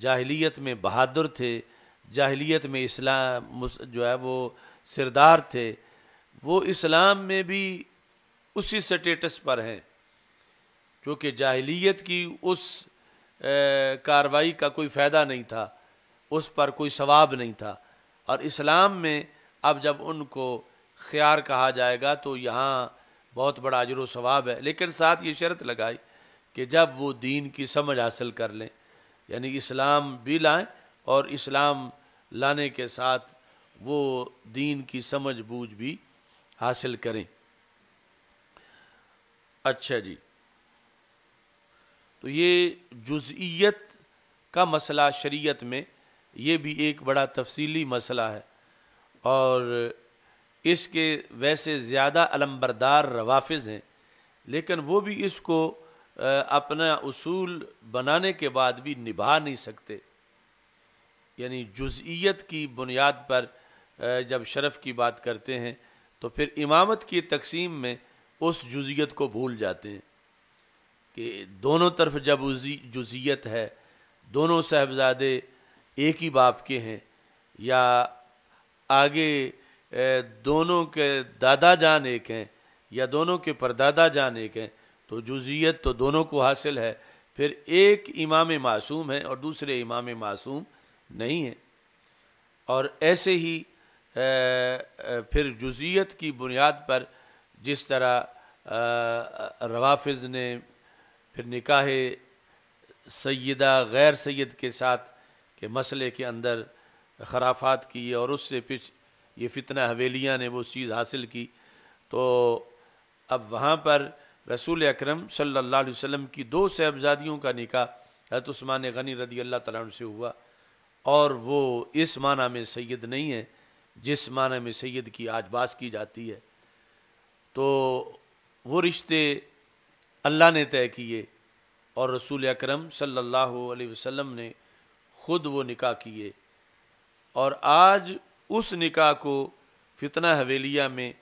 जाहलीत में बहादुर थे जाहलीत में इस्लाम जो है वो सिरदार थे वो इस्लाम में भी उसी स्टेटस पर हैं क्योंकि जाहलीत की उस कार्रवाई का कोई फ़ायदा नहीं था उस पर कोई सवाब नहीं था और इस्लाम में अब जब उनको ख्यार कहा जाएगा तो यहाँ बहुत बड़ा अजर सवाब है लेकिन साथ ये शर्त लगाई कि जब वो दीन की समझ हासिल कर लें यानी इस्लाम भी लाएं और इस्लाम लाने के साथ वो दीन की समझ बूझ भी हासिल करें अच्छा जी तो ये जुज़ियत का मसला शरीयत में ये भी एक बड़ा तफसीली मसला है और इसके वैसे ज़्यादा अलम्बरदार रवाफ़ हैं लेकिन वो भी इसको अपना असूल बनाने के बाद भी निभा नहीं सकते यानी जुज़ियत की बुनियाद पर जब शरफ़ की बात करते हैं तो फिर इमामत की तकसीम में उस जुज़ियत को भूल जाते हैं कि दोनों तरफ जब जुजियत है दोनों साहबजादे एक ही बाप के हैं या आगे दोनों के दादा जान एक हैं या दोनों के परदादा जान एक हैं तो जुजियत तो दोनों को हासिल है फिर एक इमाम मासूम है और दूसरे इमाम मासूम नहीं है और ऐसे ही फिर जुजियत की बुनियाद पर जिस तरह रवाफिज ने फिर निकाह सैदा गैर सैद के साथ के मसले के अंदर खराफात की और उससे पिछ ये फितना हवेलियाँ ने वो चीज़ हासिल की तो अब वहाँ पर रसूल अक्रम सम की दो साहबजादियों का निका हजरत उस्मान गनी रदी अल्लाह तला से हुआ और वो इस माना में सैद नहीं है जिस माना में सैद की आज बास की जाती है तो वो रिश्ते अल्लाह ने तय किए और रसूल अक्रम सम ने ख़ुद वो निका किए और आज उस निका को फितना हवेलिया में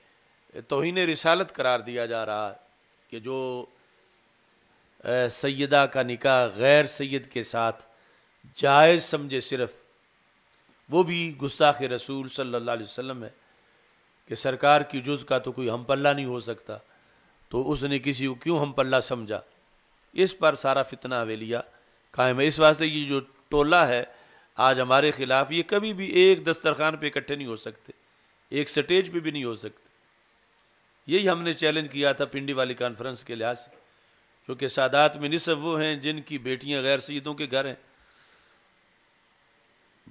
तोहन रिसालत करार दिया जा रहा है कि जो सैदा का निका गैर सैद के साथ जायज़ समझे सिर्फ़ वो भी गुस्ताख रसूल सल्ला वसम है कि सरकार की जुज़ का तो कोई हम पल्ला नहीं हो सकता तो उसने किसी को क्यों हम पल्ला समझा इस पर सारा फितना हवेलिया कायम है इस वास्ते ये जो टोला है आज हमारे खिलाफ ये कभी भी एक दस्तरखान पे इकट्ठे नहीं हो सकते एक स्टेज पे भी नहीं हो सकते यही हमने चैलेंज किया था पिंडी वाली कॉन्फ्रेंस के लिहाज से क्योंकि सादात में निसब वो हैं जिनकी बेटियां गैर सीदों के घर हैं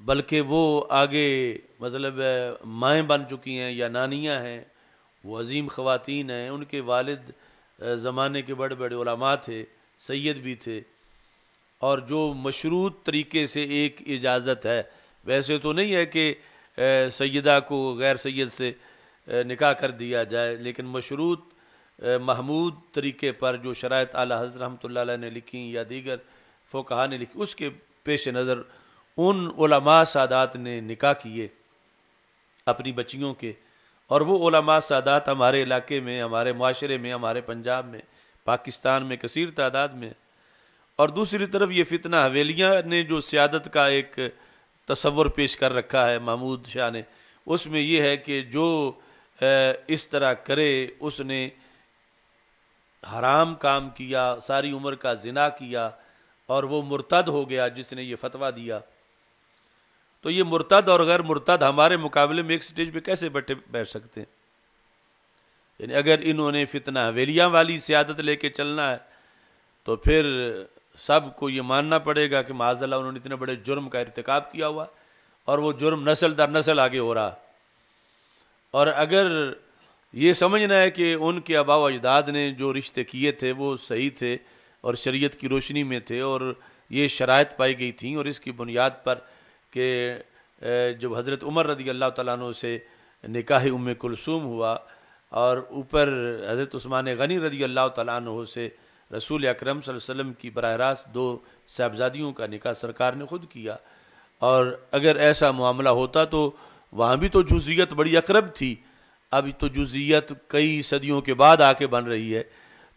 बल्कि वो आगे मतलब माएँ बन चुकी हैं या नानियाँ हैं वो अजीम ख़वातीन हैं उनके वालिद ज़माने के बड़े बड़े उलमा थे सैद भी थे और जो मशरूत तरीके से एक इजाज़त है वैसे तो नहीं है कि सैदा को गैर सैद से निकाह कर दिया जाए लेकिन मशरूत महमूद तरीके पर जो शरात आला हजर रहमत ने लिखी या दीगर फ़ोकहा ने लिखी उसके पेश नज़र उन सादात ने निकाह किए अपनी बच्चियों के और वो ओलमा सादात हमारे इलाके में हमारे माशरे में हमारे पंजाब में पाकिस्तान में कसर तादाद में और दूसरी तरफ ये फितना हवेलियाँ ने जो सियादत का एक तस्वर पेश कर रखा है महमूद शाह ने उसमें यह है कि जो इस तरह करे उसने हराम काम किया सारी उम्र का जिना किया और वो मुर्तद हो गया जिसने ये फतवा दिया तो ये मुर्तद और गैर मुर्ताद हमारे मुकाबले में एक स्टेज पे कैसे बैठे बैठ सकते हैं यानी अगर इन्होंने फितना हवेलियाँ वाली सियादत लेके चलना है तो फिर सबको ये मानना पड़ेगा कि माजल्ला उन्होंने इतने बड़े जुर्म का इरतकब किया हुआ और वो जुर्म नस्ल दर नस्ल आगे हो रहा और अगर ये समझना है कि उनके अबाव अजदाद ने जो रिश्ते किए थे वो सही थे और शरीयत की रोशनी में थे और ये शरात पाई गई थी और इसकी बुनियाद पर कि जब हज़रत उमर रदी अल्लाह तु से निकाह उम कुलसूम हुआ और ऊपर हज़रत उस्मान गनी रदी अल्लाह तु से रसूल अक्रम सम की बरह रास्त दो साहबजादियों का निका सरकार ने खुद किया और अगर ऐसा मामला होता तो वहाँ भी तो जुजियत बड़ी अकरब थी अब तो जुजियत कई सदियों के बाद आके बन रही है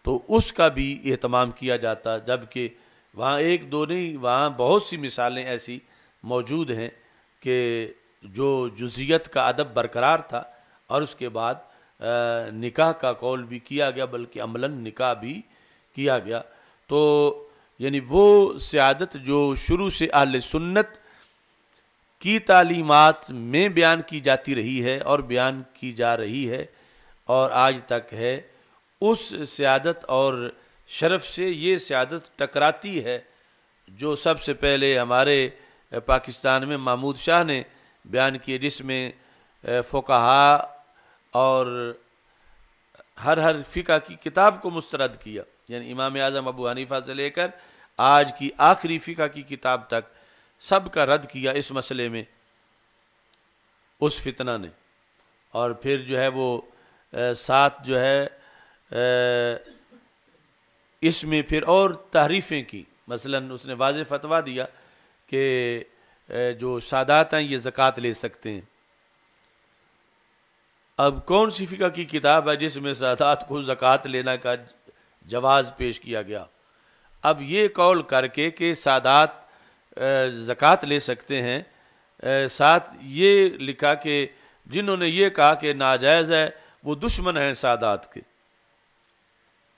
तो उसका भी अहतमाम किया जाता जबकि वहाँ एक दो नहीं वहाँ बहुत सी मिसालें ऐसी मौजूद हैं कि जो जुजियत का अदब बरकरार था और उसके बाद निकाह का कौल भी किया गया बल्कि अमला निकाह भी किया गया तो यानी वो सियादत जो शुरू से अहल सुन्नत की तालीमत में बयान की जाती रही है और बयान की जा रही है और आज तक है उस सियादत और शरफ से ये सियादत टकराती है जो सबसे पहले हमारे पाकिस्तान में महमूद शाह ने बयान किए जिसमें फ़ोकहा और हर हर फ़िका की किताब को मुस्रद किया यानी इमाम आज़म अबू हनीफा से लेकर आज की आखिरी फ़िका की किताब तक सब का रद्द किया इस मसले में उस फितना ने और फिर जो है वो साथ जो है इसमें फिर और तहरीफ़ें की मसलन उसने वाज फतवा दिया कि जो सादात हैं ये ज़क़़त ले सकते हैं अब कौन सी फ़िका की किताब है जिसमें सादात को ज़क़़त लेना का जवाज़ पेश किया गया अब ये कौल करके कि सादात ज़क़़त ले सकते हैं साथ ये लिखा कि जिन्होंने ये कहा कि नाजायज़ है वो दुश्मन हैं सादात के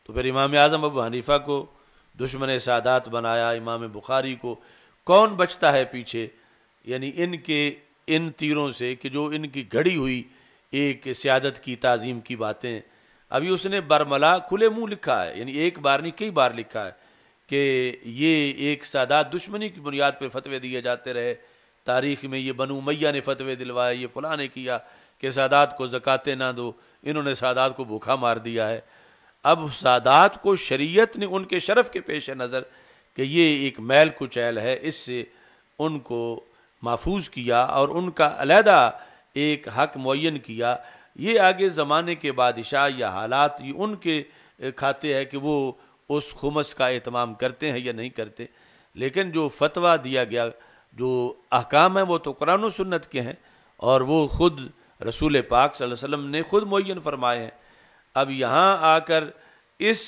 तो फिर इमाम आज़म अबू हनीफ़ा को दुश्मन सादात बनाया इमाम बुखारी को कौन बचता है पीछे यानी इनके इन तीरों से कि जो इनकी घड़ी हुई एक सियादत की ताज़ीम की बातें अभी उसने बरमला खुले मुंह लिखा है यानी एक बार नहीं कई बार लिखा है कि ये एक सादा दुश्मनी की बुनियाद पर फतवे दिए जाते रहे तारीख़ में ये बनू मैया ने फतवे दिलवाए ये फ़लाँ ने किया कि सादात को जकते ना दो इन्होंने सादात को भूखा मार दिया है अब सादात को शरीयत ने उनके शरफ के पेश नज़र कि ये एक मैल कुचैल है इससे उनको महफूज किया और उनका अलहदा एक हक मुन किया ये आगे ज़माने के बादशाह या हालात ये उनके खाते हैं कि वो उस खुमस का अहतमाम करते हैं या नहीं करते लेकिन जो फतवा दिया गया जो अहकाम है वो तो कुरान सुन्नत के हैं और वो ख़ुद रसूल पाक वसल्लम ने ख़ुद मुन फरमाए हैं अब यहाँ आकर इस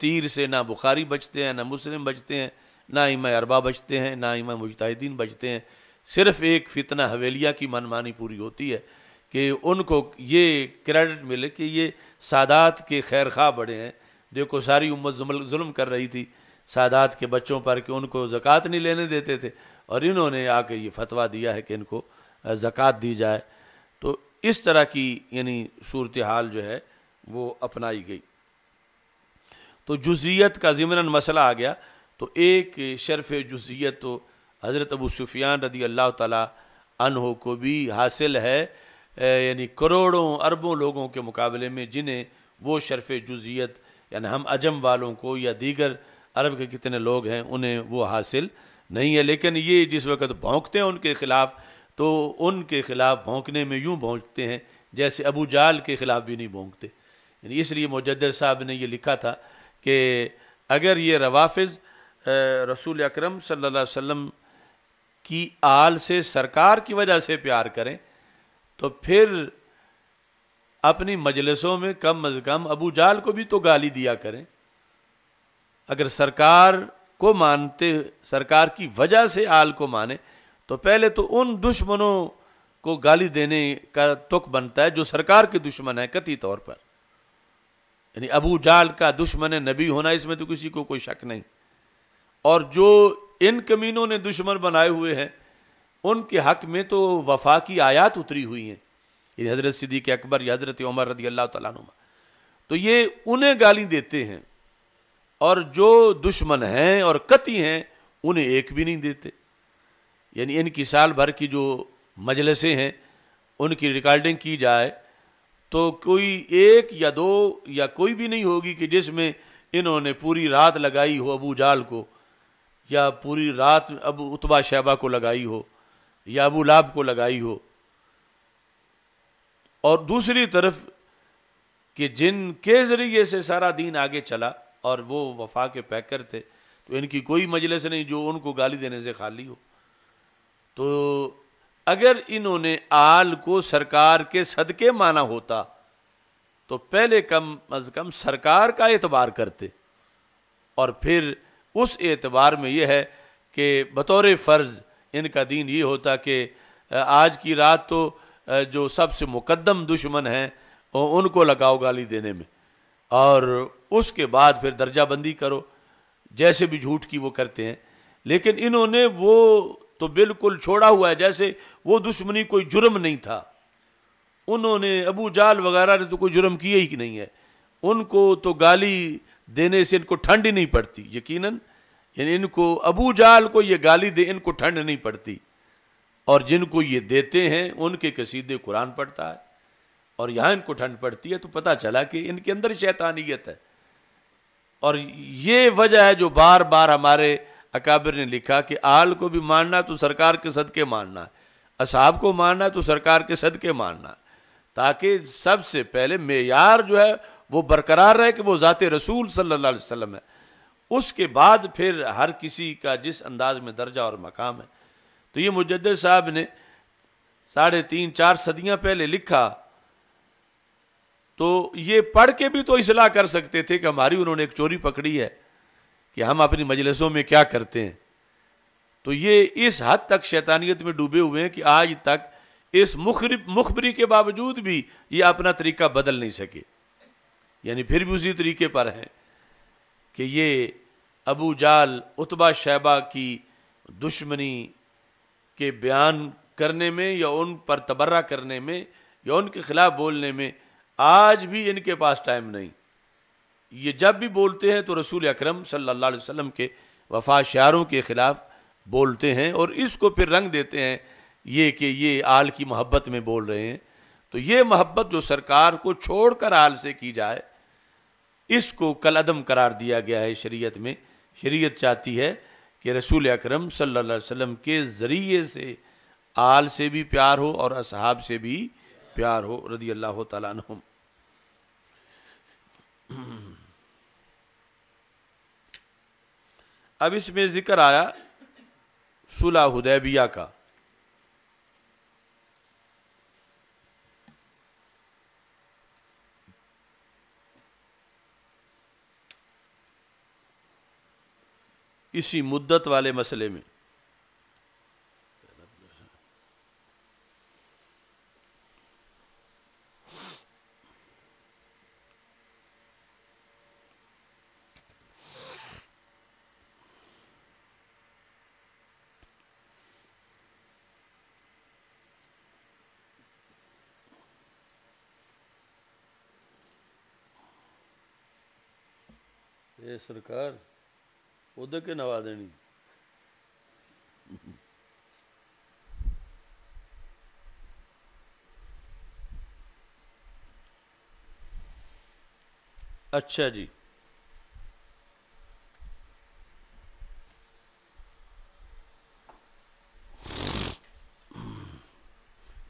तीर से ना बुखारी बचते हैं ना मुस्लिम बचते हैं ना इम अरबा बचते हैं ना इम मुजतदीन बचते हैं सिर्फ एक फितना हवेलिया की मनमानी पूरी होती है कि उनको ये क्रेडिट मिले कि ये सादात के खैर खा बड़े हैं देखो सारी उम्मत जुल्म कर रही थी सादात के बच्चों पर कि उनको ज़क़़त नहीं लेने देते थे और इन्होंने आके ये फतवा दिया है कि इनको ज़क़़त दी जाए तो इस तरह की यानी सूरत हाल जो है वो अपनाई गई तो जुजियत का ज़िमन मसला आ गया तो एक शरफ जुजियत तो हज़रत अबू सुफियान रदी अल्लाह तहो को भी हासिल है यानी करोड़ों अरबों लोगों के मुकाबले में जिन्हें वो शरफ जुजियत यानी हम अजम वालों को या दीगर अरब के कितने लोग हैं उन्हें वो हासिल नहीं है लेकिन ये जिस वक्त भोंकते हैं उनके ख़िलाफ़ तो उनके ख़िलाफ़ भोंकने में यूँ भोंकते हैं जैसे अबू जाल के ख़िलाफ़ भी नहीं भोंकते यानी इसलिए मुजद साहब ने ये लिखा था कि अगर ये रवाफिज रसूल अकरम सल्लल्लाहु अलैहि वसल्लम की आल से सरकार की वजह से प्यार करें तो फिर अपनी मजलसों में कम अज़ कम अबू जाल को भी तो गाली दिया करें अगर सरकार को मानते सरकार की वजह से आल को माने तो पहले तो उन दुश्मनों को गाली देने का तुक बनता है जो सरकार के दुश्मन है कथी तौर पर यानी अबू जाल का दुश्मन नबी होना इसमें तो किसी को कोई शक नहीं और जो इन कमीनों ने दुश्मन बनाए हुए हैं उनके हक में तो वफा की आयात उतरी हुई हैं यानी हज़रत सिद्दीक अकबर या हज़रत उमर रदी अल्लाह तुमा तो ये उन्हें गाली देते हैं और जो दुश्मन हैं और कति हैं उन्हें एक भी नहीं देते यानी इनकी साल भर की जो मजलसें हैं उनकी रिकॉर्डिंग की जाए तो कोई एक या दो या कोई भी नहीं होगी कि जिसमें इन्होंने पूरी रात लगाई हो अबू जाल को या पूरी रात अब उतबा शैबा को लगाई हो या अबू लाब को लगाई हो और दूसरी तरफ कि जिनके ज़रिए से सारा दिन आगे चला और वो वफा के पैकर थे तो इनकी कोई मजलिस नहीं जो उनको गाली देने से खाली हो तो अगर इन्होंने आल को सरकार के सदके माना होता तो पहले कम अज कम सरकार का एतबार करते और फिर उस एतबार में यह है कि बतौर फ़र्ज़ इनका दीन ये होता कि आज की रात तो जो सबसे मुकदम दुश्मन हैं उनको लगाओ गाली देने में और उसके बाद फिर दर्जाबंदी करो जैसे भी झूठ की वो करते हैं लेकिन इन्होंने वो तो बिल्कुल छोड़ा हुआ है जैसे वो दुश्मनी कोई जुर्म नहीं था उन्होंने अबू जाल वगैरह ने तो कोई जुर्म किया ही नहीं है उनको तो गाली देने से इनको ठंड ही नहीं पड़ती यकीनन यानी इनको अबू जाल को ये गाली दे इनको ठंड नहीं पड़ती और जिनको ये देते हैं उनके कसीदे कुरान पढ़ता है और यहाँ इनको ठंड पड़ती है तो पता चला कि इनके अंदर शैतानियत है और ये वजह है जो बार बार हमारे अकाबिर ने लिखा कि आल को भी मानना तो सरकार के सदके मानना है असाब को मानना तो सरकार के सदके मानना ताकि सबसे पहले मेयार जो है वो बरकरार रहे कि वो ज़ात रसूल सल्लल्लाहु अलैहि वसल्लम है उसके बाद फिर हर किसी का जिस अंदाज में दर्जा और मकाम है तो ये मुजद साहब ने साढ़े तीन चार सदियाँ पहले लिखा तो ये पढ़ के भी तो इसलाह कर सकते थे कि हमारी उन्होंने एक चोरी पकड़ी है कि हम अपनी मजलिसों में क्या करते हैं तो ये इस हद तक शैतानियत में डूबे हुए हैं कि आज तक इस मुखर मुखबरी के बावजूद भी ये अपना तरीका बदल नहीं सके यानी फिर भी उसी तरीके पर हैं कि ये अबू जाल उतबा शैबा की दुश्मनी के बयान करने में या उन पर तबर्रा करने में या उनके खिलाफ बोलने में आज भी इनके पास टाइम नहीं ये जब भी बोलते हैं तो रसूल अक्रम सल्ला वसम के वफा शारों के ख़िलाफ़ बोलते हैं और इसको फिर रंग देते हैं ये कि ये आल की मोहब्बत में बोल रहे हैं तो ये मोहब्बत जो सरकार को छोड़कर आल से की जाए इसको कलअदम करार दिया गया है शरीयत में शरीयत चाहती है कि रसूल अकरम सल्लल्लाहु अलैहि वसल्लम के ज़रिए से आल से भी प्यार हो और असहाब से भी प्यार हो रदी अल्लाह तुम अब इसमें ज़िक्र आया सुलह हुदैबिया का इसी मुद्दत वाले मसले में सरकार उधर के नवा देनी अच्छा जी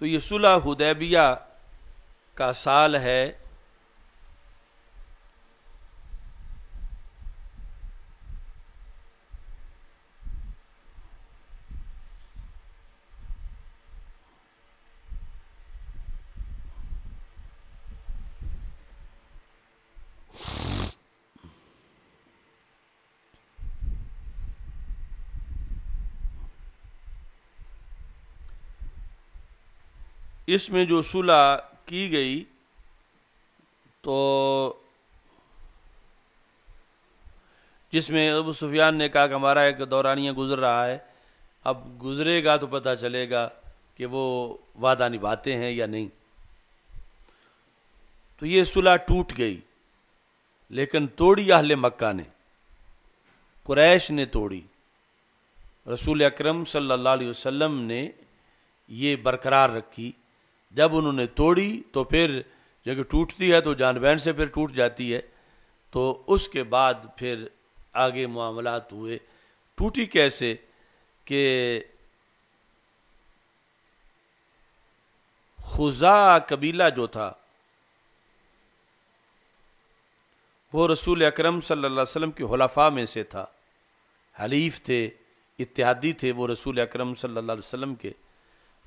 तो ये सुलह हुदैबिया का साल है इसमें जो सुलह की गई तो जिसमें अबू सुफियान ने कहा कि हमारा एक दौरानिया गुजर रहा है अब गुजरेगा तो पता चलेगा कि वो वादा निभाते हैं या नहीं तो ये सुलह टूट गई लेकिन तोड़ी अहल मक्का ने कुरैश ने तोड़ी रसूल अकरम सल्लल्लाहु अलैहि वसल्लम ने ये बरकरार रखी जब उन्होंने तोड़ी तो फिर जब टूटती है तो जान बहन से फिर टूट जाती है तो उसके बाद फिर आगे मामलात हुए टूटी कैसे कि खुजा कबीला जो था वो रसूल अकरम सल्लल्लाहु अलैहि वसल्लम के हलफा में से था हलीफ थे इत्यादि थे वो रसूल अकरम सल्लल्लाहु अलैहि वसल्लम के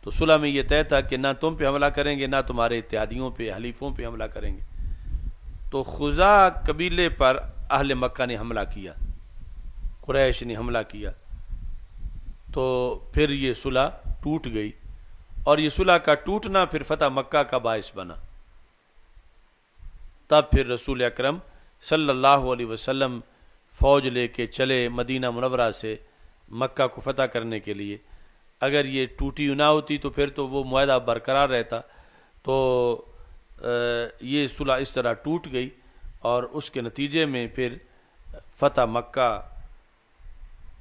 तो सुलह में यह तय था कि ना तुम पे हमला करेंगे ना तुम्हारे इत्यादियों पे हलीफों पे हमला करेंगे तो खुजा कबीले पर अहल मक्का ने हमला किया क्रैश ने हमला किया तो फिर ये सुलह टूट गई और ये सुलह का टूटना फिर फतह मक्का का बायस बना तब फिर रसूल अक्रम सल्लल्लाहु अलैहि वसल्लम फ़ौज लेके चले मदीना मुनवरा से मक्का को फतह करने के लिए अगर ये टूटी ना होती तो फिर तो वो माह बरकरार रहता तो ये सुलह इस तरह टूट गई और उसके नतीजे में फिर फ़तह मक्का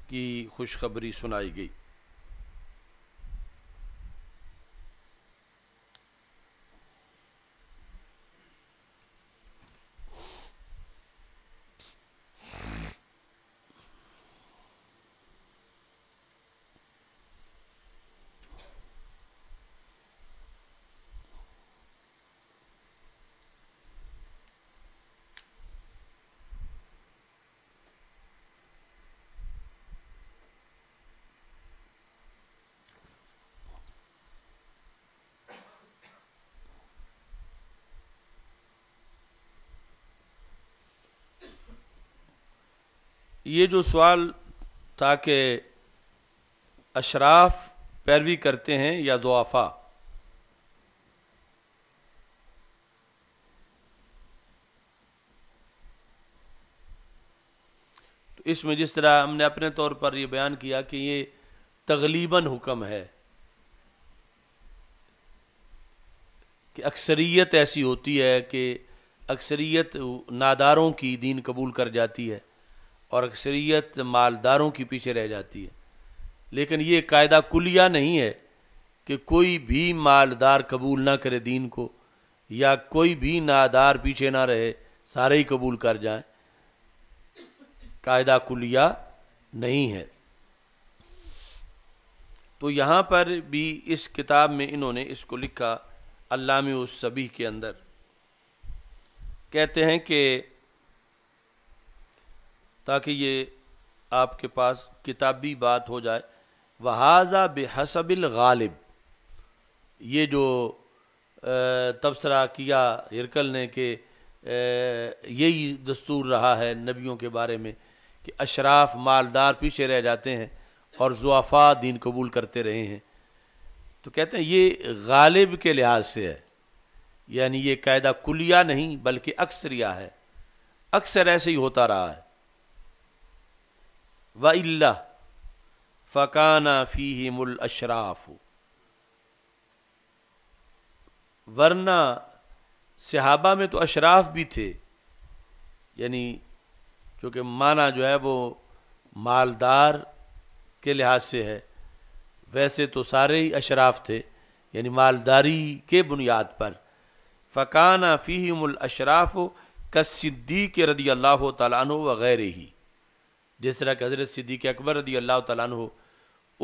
की खुशखबरी सुनाई गई ये जो सवाल था कि अशराफ पैरवी करते हैं या दुआफा तो इसमें जिस तरह हमने अपने तौर पर यह बयान किया कि ये तगलीबन हुक्म है कि अक्सरियत ऐसी होती है कि अक्सरियत नादारों की दीन कबूल कर जाती है और अक्सरियत मालदारों के पीछे रह जाती है लेकिन ये कायदा कुलिया नहीं है कि कोई भी मालदार कबूल ना करे दीन को या कोई भी नादार पीछे ना रहे सारे ही कबूल कर जाएं कायदा कुलिया नहीं है तो यहाँ पर भी इस किताब में इन्होंने इसको लिखा अल्लाम उस सभी के अंदर कहते हैं कि ताकि ये आपके पास किताबी बात हो जाए वहाजा बेहसबिल गालिब ये जो तबसरा किया हिरकल ने कि यही दस्तूर रहा है नबियों के बारे में कि अशराफ मालदार पीछे रह जाते हैं और जुआफा दीन कबूल करते रहे हैं तो कहते हैं ये गालिब के लिहाज से है यानी ये कायदा कुलिया नहीं बल्कि अक्सरिया है अक्सर ऐसे ही होता रहा है व इल्ला फ़काना फ़ी मुल अशराफ वरना सहाबा में तो अशराफ भी थे यानी चूँकि माना जो है वो मालदार के लिहाज से है वैसे तो सारे ही अशराफ थे यानी मालदारी के बुनियाद पर फ़काना फ़ीहमुल अशराफ कसिद्दीक रदी अल्लाह तु वगैरह ही जिस तरह के हज़रत सिद्दीक अकबर रदी अल्लाह तन हो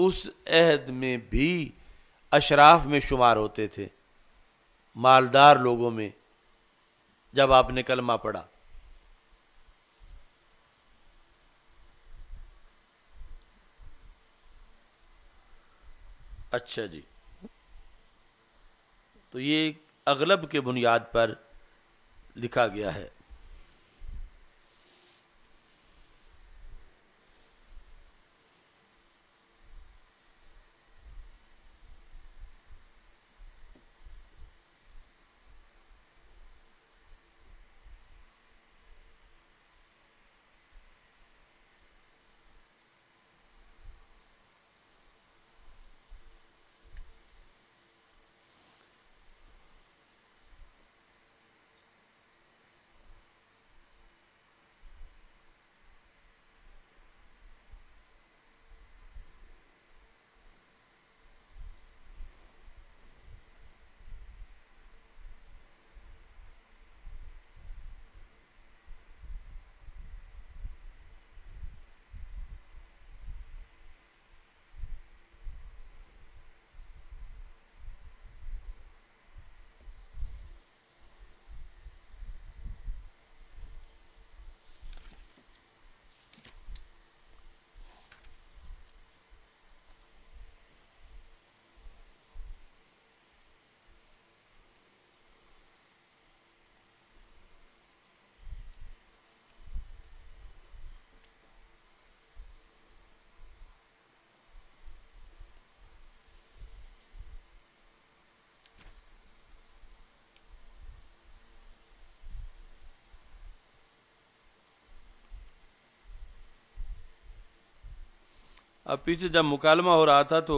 उस अहद में भी अशराफ में शुमार होते थे मालदार लोगों में जब आपने कलमा पढ़ा अच्छा जी तो ये अगलब के बुनियाद पर लिखा गया है अब पीछे जब मुकालमा हो रहा था तो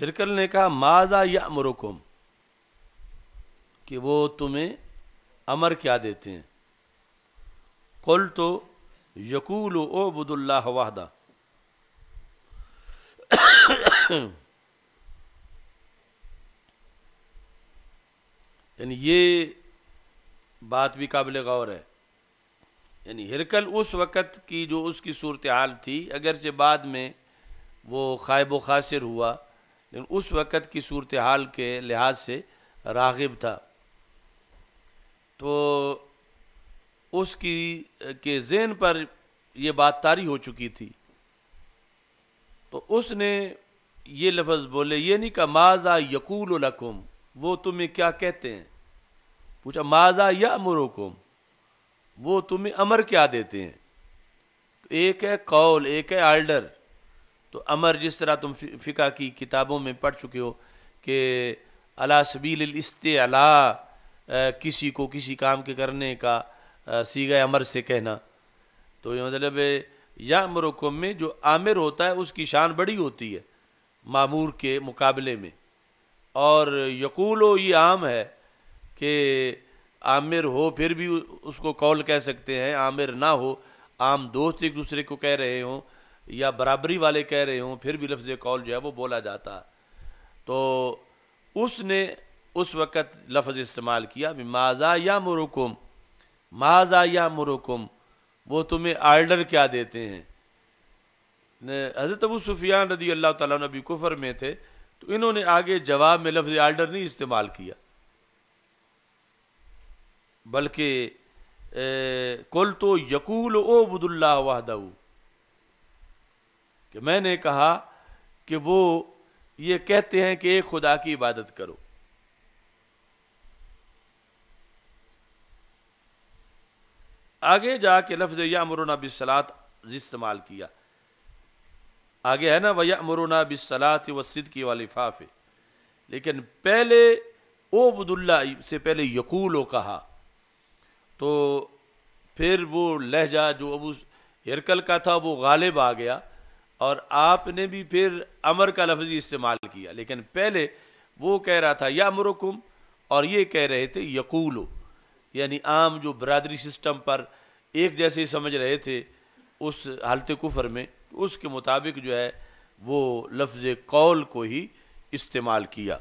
हिरकल ने कहा माजा या अमरुकुम कि वो तुम्हें अमर क्या देते हैं कुल तो यकूल ओ बदुल्ला वाहदा यानी ये बात भी काबिल गौर है यानी हिरकल उस वक़्त की जो उसकी सूरत हाल थी अगरचे बाद में वो खायब खासिर हुआ लेकिन उस वक़्त की सूरत हाल के लिहाज से रागिब था तो उसकी के जेन पर यह बात तारी हो चुकी थी तो उसने ये लफ्ज़ बोले ये नहीं कहा माजा यकूल वो तुम्हें क्या कहते हैं पूछा माजा या अमरुकुम वो तुम्हें अमर क्या देते हैं तो एक है कौल एक है आल्डर तो अमर जिस तरह तुम फ़िका की किताबों में पढ़ चुके हो कि अला सबील अला किसी को किसी काम के करने का सीगा अमर से कहना तो ये मतलब या अमरकुम में जो आमिर होता है उसकी शान बड़ी होती है मामूर के मुकाबले में और यकूलो ये आम है कि आमिर हो फिर भी उसको कॉल कह सकते हैं आमिर ना हो आम दोस्त एक दूसरे को कह रहे हों या बराबरी वाले कह रहे हों फिर भी लफ्ज़ कॉल जो है वो बोला जाता तो उसने उस वक़्त लफ्ज़ इस्तेमाल किया माजा या मुरुकुम माजा या मुरुकुम वो तुम्हें आर्डर क्या देते हैं हज़रत अबू सुफियान रदी अल्लाह तबी कुफर में थे तो इन्होंने आगे जवाब में लफ्ज़ आर्डर नहीं इस्तेमाल किया बल्कि कुल तो यकूल ओ बुदुल्ला वाहदाऊ कि मैंने कहा कि वो ये कहते हैं कि एक खुदा की इबादत करो आगे जाके लफ्ज या मरुना बिसलात इस्तेमाल किया आगे है ना वया मरुना बिसलात व सिद की फाफे लेकिन पहले ओ बुदुल्ला से पहले यकूलो कहा तो फिर वो लहजा जो अबू हिरकल का था वो गालिब आ गया और आपने भी फिर अमर का लफजी इस्तेमाल किया लेकिन पहले वो कह रहा था या अमरकुम और ये कह रहे थे यकूलो यानी आम जो बरदरी सिस्टम पर एक जैसे समझ रहे थे उस हालत कुफर में उसके मुताबिक जो है वो लफ्ज़ कौल को ही इस्तेमाल किया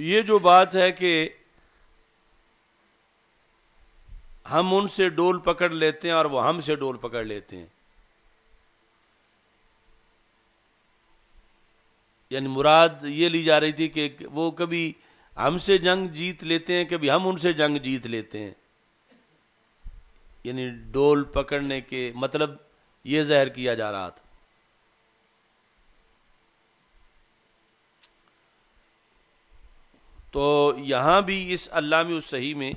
ये जो बात है कि हम उनसे डोल पकड़ लेते हैं और वो हमसे डोल पकड़ लेते हैं यानी मुराद ये ली जा रही थी कि वो कभी हमसे जंग जीत लेते हैं कभी हम उनसे जंग जीत लेते हैं यानी डोल पकड़ने के मतलब ये जहर किया जा रहा था तो यहाँ भी इस अल्लाम सही में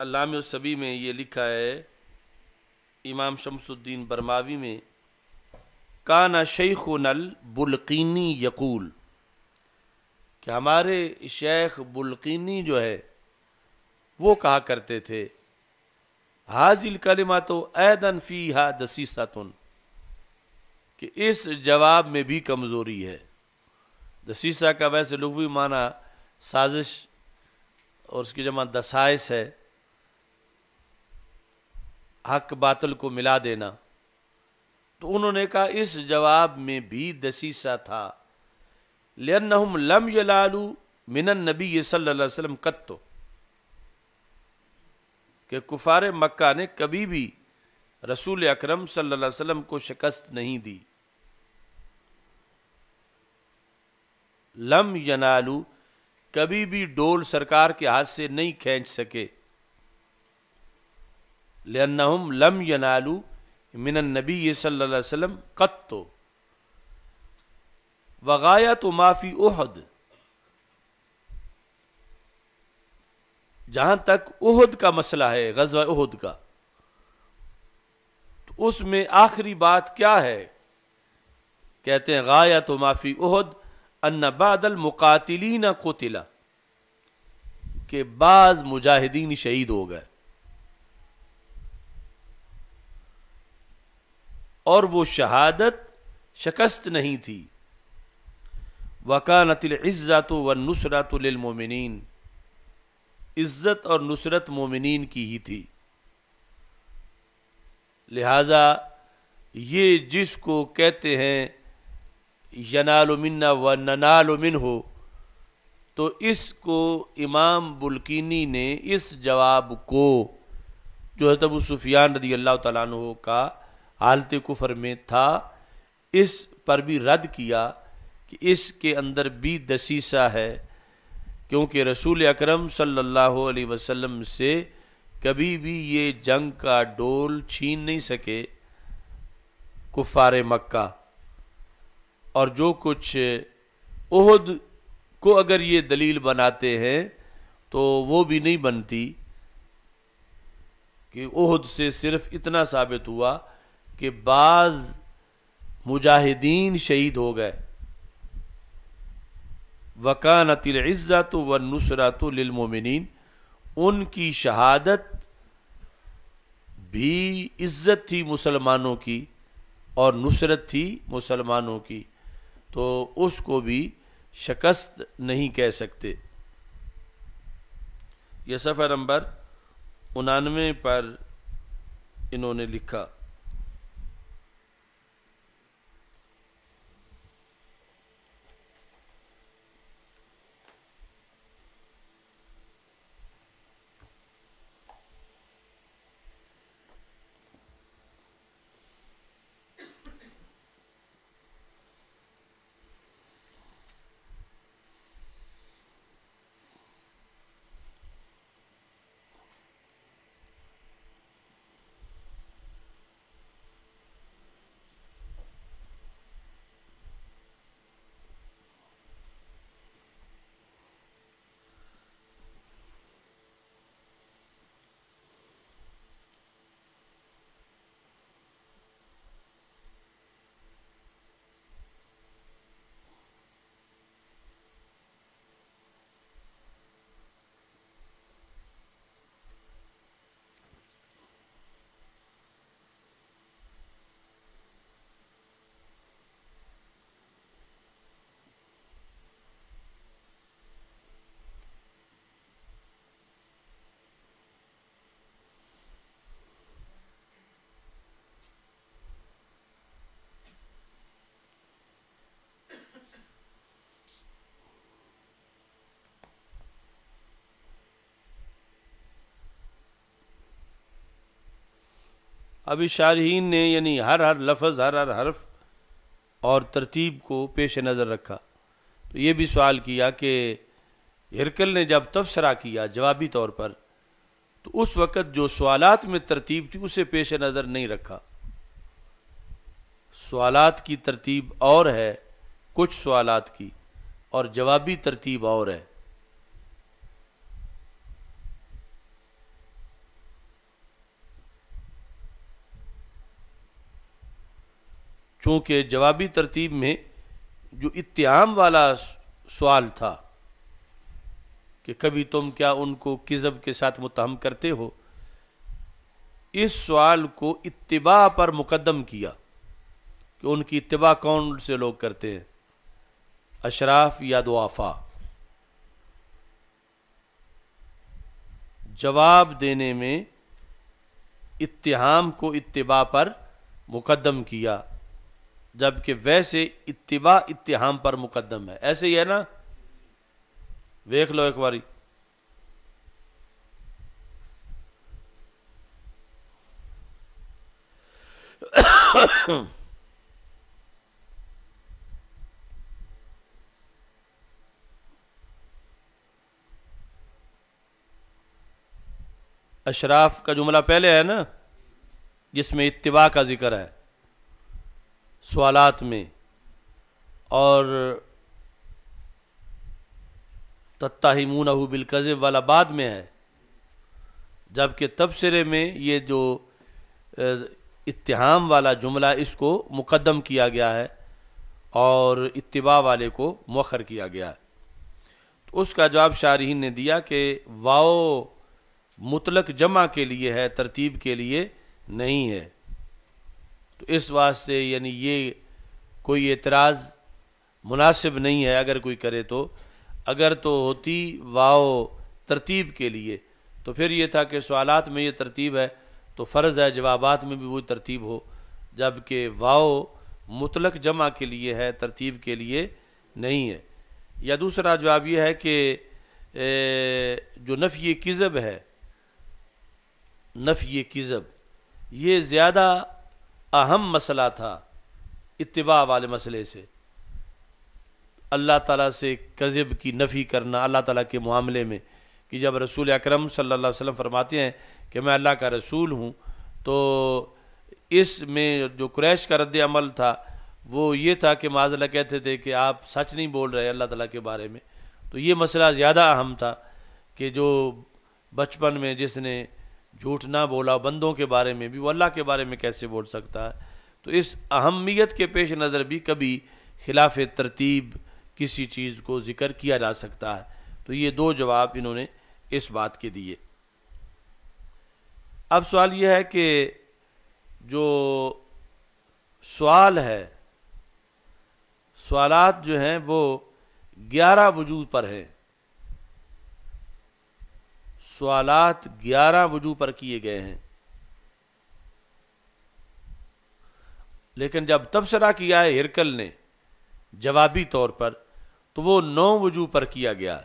अल्लाम सभी में ये लिखा है इमाम शमसुद्दीन बरमावी में काना न शेख नल बुलकीनी यकूल कि हमारे शेख बुलकीनी जो है वो कहा करते थे हाजिल कलिमा तो ऐदन फ़ी हा दसीसातुन कि इस जवाब में भी कमज़ोरी है दसीसा का वैसे लघवी माना साजिश और उसकी जमा दसाइस है हक बातल को मिला देना तो उन्होंने कहा इस जवाब में भी दसीसा था लेम लम यू मिनन नबी ये सल्लाम वसल्लम कत्तो कि कुफार मक्का ने कभी भी रसूल अकरम सल्लल्लाहु अलैहि वसल्लम को शिकस्त नहीं दी लम यनालू कभी भी डोल सरकार के हाथ से नहीं खींच सके लन्नहुम लम यनालू मिनन नबी सल्लल्लाहु अलैहि वसल्लम कत्तो वगाया तो माफी उहद जहां तक उहद का मसला है गजवा उहद का तो उसमें आखिरी बात क्या है कहते हैं गाया तो माफी उहद अन्नबादल मुकातिलीना कोतिला के बाज मुजाहिदीन शहीद हो गए और वो शहादत शिकस्त नहीं थी वकानतिल इज़्ज़त व नुसरत मोमिन इज़्ज़त और नुसरत मोमिन की ही थी लिहाजा ये जिसको कहते हैं यनालुमिन व मिन हो तो इसको इमाम बुल्किनी ने इस जवाब को जो है तब सुफियान रदी अल्लाह तु का हालत कुफर में था इस पर भी रद्द किया कि इसके अंदर भी दसीसा है क्योंकि रसूल अकरम सल्लल्लाहु अलैहि वसल्लम से कभी भी ये जंग का डोल छीन नहीं सके कुफ़ार मक्का और जो कुछ ओहद को अगर ये दलील बनाते हैं तो वो भी नहीं बनती कि ओहद से सिर्फ इतना साबित हुआ कि बाज़ मुजाहिदीन शहीद हो गए वकानतिल इज़्ज़त व नुसरत लिलमोमिन उनकी शहादत भी इज़्ज़त थी मुसलमानों की और नुसरत थी मुसलमानों की तो उसको भी शकस्त नहीं कह सकते यह सफ़र नंबर उनानवे पर इन्होंने लिखा अभी शारहीन ने यानी हर हर लफज हर हर हर्फ और तरतीब को पेश नज़र रखा तो ये भी सवाल किया कि हिरकल ने जब तबसरा किया जवाबी तौर पर तो उस वक़्त जो सवालत में तरतीब थी उसे पेश नज़र नहीं रखा सवालत की तरतीब और है कुछ सवालत की और जवाबी तरतीब और है चूँकि जवाबी तरतीब में जो इत्याम वाला सवाल था कि कभी तुम क्या उनको किज़ब के साथ मुतहम करते हो इस सवाल को इतबा पर मुकदम किया कि उनकी इतबा कौन से लोग करते हैं अशराफ या दुआफा जवाब देने में इतहाम को इतबा पर मुकदम किया जबकि वैसे इतबा इतिहाम पर मुकदम है ऐसे ही है ना देख लो एक बारी अशराफ का जुमला पहले है ना जिसमें इतबा का जिक्र है सवालत में और तत्ता तत्ताहीमून बिलकज़ब वाला बाद में है जबकि तबसरे में ये जो इतहाम वाला जुमला इसको मुकदम किया गया है और इतबा वाले को मखर किया गया है तो उसका जवाब शारहन ने दिया कि वाओ मुतलक जमा के लिए है तरतीब के लिए नहीं है तो इस वास्ते यानी ये कोई एतराज़ मुनासिब नहीं है अगर कोई करे तो अगर तो होती वाओ तरतीब के लिए तो फिर ये था कि सवालत में ये तरतीब है तो फ़र्ज़ है जवाबात में भी वो तरतीब हो जबकि वाओ मुतलक जमा के लिए है तरतीब के लिए नहीं है या दूसरा जवाब यह है कि जो नफ़ी किज़ब है नफ़ी किज़ब ये ज़्यादा अहम मसला था इतबा वाले मसले से अल्लाह ताला से कज़ब की नफ़ी करना अल्लाह ताला के मामले में कि जब रसूल अकरम सल्लल्लाहु अलैहि वसल्लम फरमाते हैं कि मैं अल्लाह का रसूल हूँ तो इसमें जो क्रैश का रद्द अमल था वो ये था कि माजला कहते थे कि आप सच नहीं बोल रहे अल्लाह ताला के बारे में तो ये मसला ज़्यादा अहम था कि जो बचपन में जिसने झूठ ना बोला बंदों के बारे में भी वो अल्लाह के बारे में कैसे बोल सकता है तो इस अहमियत के पेश नज़र भी कभी खिलाफ तरतीब किसी चीज़ को ज़िक्र किया जा सकता है तो ये दो जवाब इन्होंने इस बात के दिए अब सवाल यह है कि जो सवाल है सवालत जो हैं वो ग्यारह वजूद पर हैं सवालत ग्यारह वजू पर किए गए हैं लेकिन जब तबसरा किया है हिरकल ने जवाबी तौर पर तो वो नौ वजू पर किया गया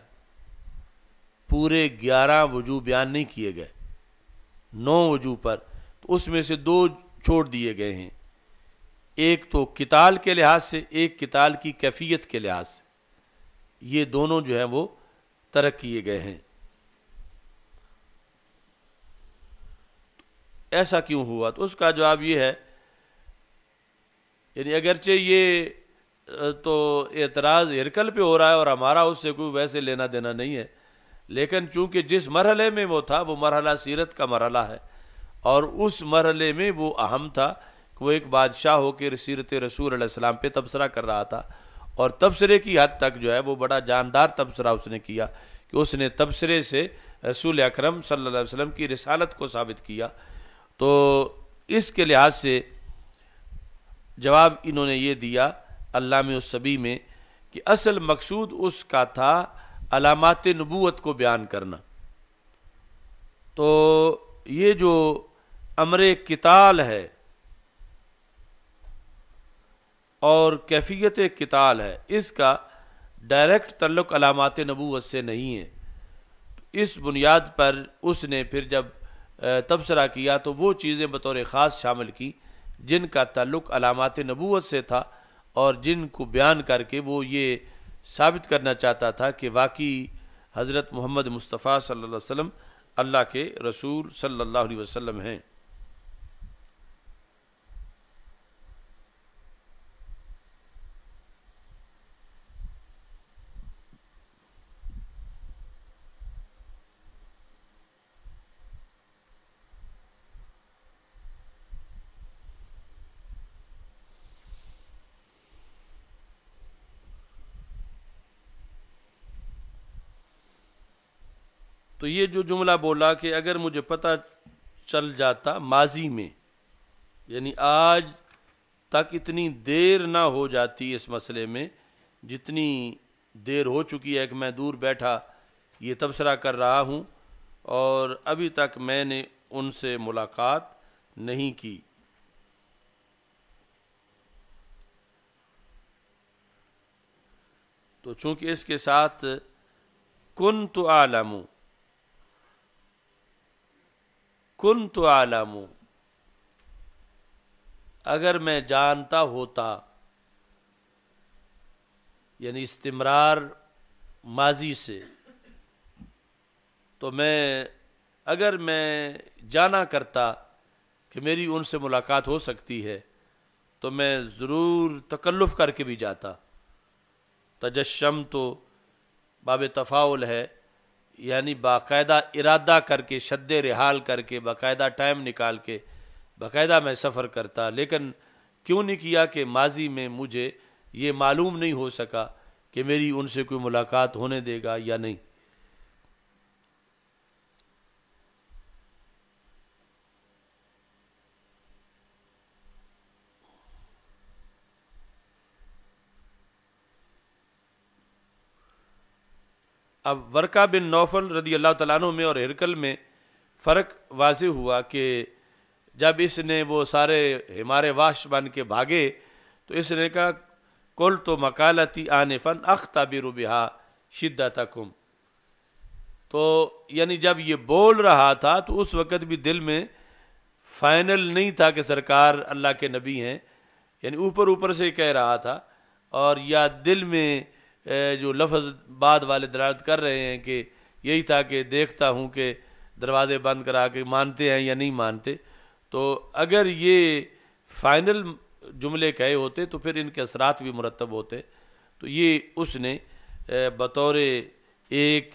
पूरे ग्यारह वजू बयान नहीं किए गए नौ वजू पर तो उसमें से दो छोड़ दिए गए हैं एक तो किताल के लिहाज से एक किताल की कैफियत के लिहाज से ये दोनों जो हैं वो तरक किए गए हैं ऐसा क्यों हुआ तो उसका जवाब ये है यानी अगरचे ये तो एतराज़ हिरकल पे हो रहा है और हमारा उससे कोई वैसे लेना देना नहीं है लेकिन चूंकि जिस मरहले में वो था वो मरहला सीरत का मरहला है और उस मरहले में वो अहम था कि वो एक बादशाह होकर सीरत रसूल अलैहिस्सलाम पे तबसरा कर रहा था और तबसरे की हद तक जो है वो बड़ा जानदार तबसरा उसने किया कि उसने तबसरे से रसूल अकरम सल्लल्लाहु अलैहि वसल्लम की रिसालत को साबित किया तो इसके लिहाज से जवाब इन्होंने ये दिया अल्लाम सभी में कि असल मकसूद उसका था अलामत नबूत को बयान करना तो ये जो अमर किताल है और कैफियत किताल है इसका डायरेक्ट तल्लक अलामत नबूत से नहीं है इस बुनियाद पर उसने फिर जब तबसरा किया तो वो चीज़ें बतौर ख़ास शामिल की जिनका तल्लुक अलामत नबूत से था और जिनको बयान करके वो ये साबित करना चाहता था कि वाकई हज़रत मोहम्मद मुस्तफ़ा सल्लल्लाहु अलैहि वसल्लम अल्लाह के रसूल सल्लल्लाहु अलैहि वसल्लम हैं तो ये जो जुमला बोला कि अगर मुझे पता चल जाता माजी में यानी आज तक इतनी देर ना हो जाती इस मसले में जितनी देर हो चुकी है कि मैं दूर बैठा ये तबसरा कर रहा हूँ और अभी तक मैंने उनसे मुलाकात नहीं की तो चूंकि इसके साथ कुन तो आलमू कुन तो आलामू अगर मैं जानता होता यानी इस्तमरार माजी से तो मैं अगर मैं जाना करता कि मेरी उनसे मुलाकात हो सकती है तो मैं ज़रूर तकल्लुफ़ करके भी जाता तजशम तो बाब तफ़ाउल है यानी बाकायदा इरादा करके शद रिहाल करके बाकायदा टाइम निकाल के बाकायदा मैं सफ़र करता लेकिन क्यों नहीं किया कि माजी में मुझे ये मालूम नहीं हो सका कि मेरी उनसे कोई मुलाकात होने देगा या नहीं अब वर्का बिन नौफल रदी अल्लाह तु में और हिरकल में फ़र्क वाज हुआ कि जब इसने वो सारे हमारे वाश बन के भागे तो इसने कहा कुल तो मकालती आने फ़न अख ताबिर बिहा शिद्दत कुम तो यानी जब ये बोल रहा था तो उस वक़्त भी दिल में फाइनल नहीं था कि सरकार अल्लाह के नबी हैं यानी ऊपर ऊपर से कह रहा था और या दिल में जो लफज बाद वाले दरारत कर रहे हैं कि यही था कि देखता हूँ कि दरवाज़े बंद करा के मानते हैं या नहीं मानते तो अगर ये फ़ाइनल जुमले कहे होते तो फिर इनके असरात भी मुरतब होते तो ये उसने बतौर एक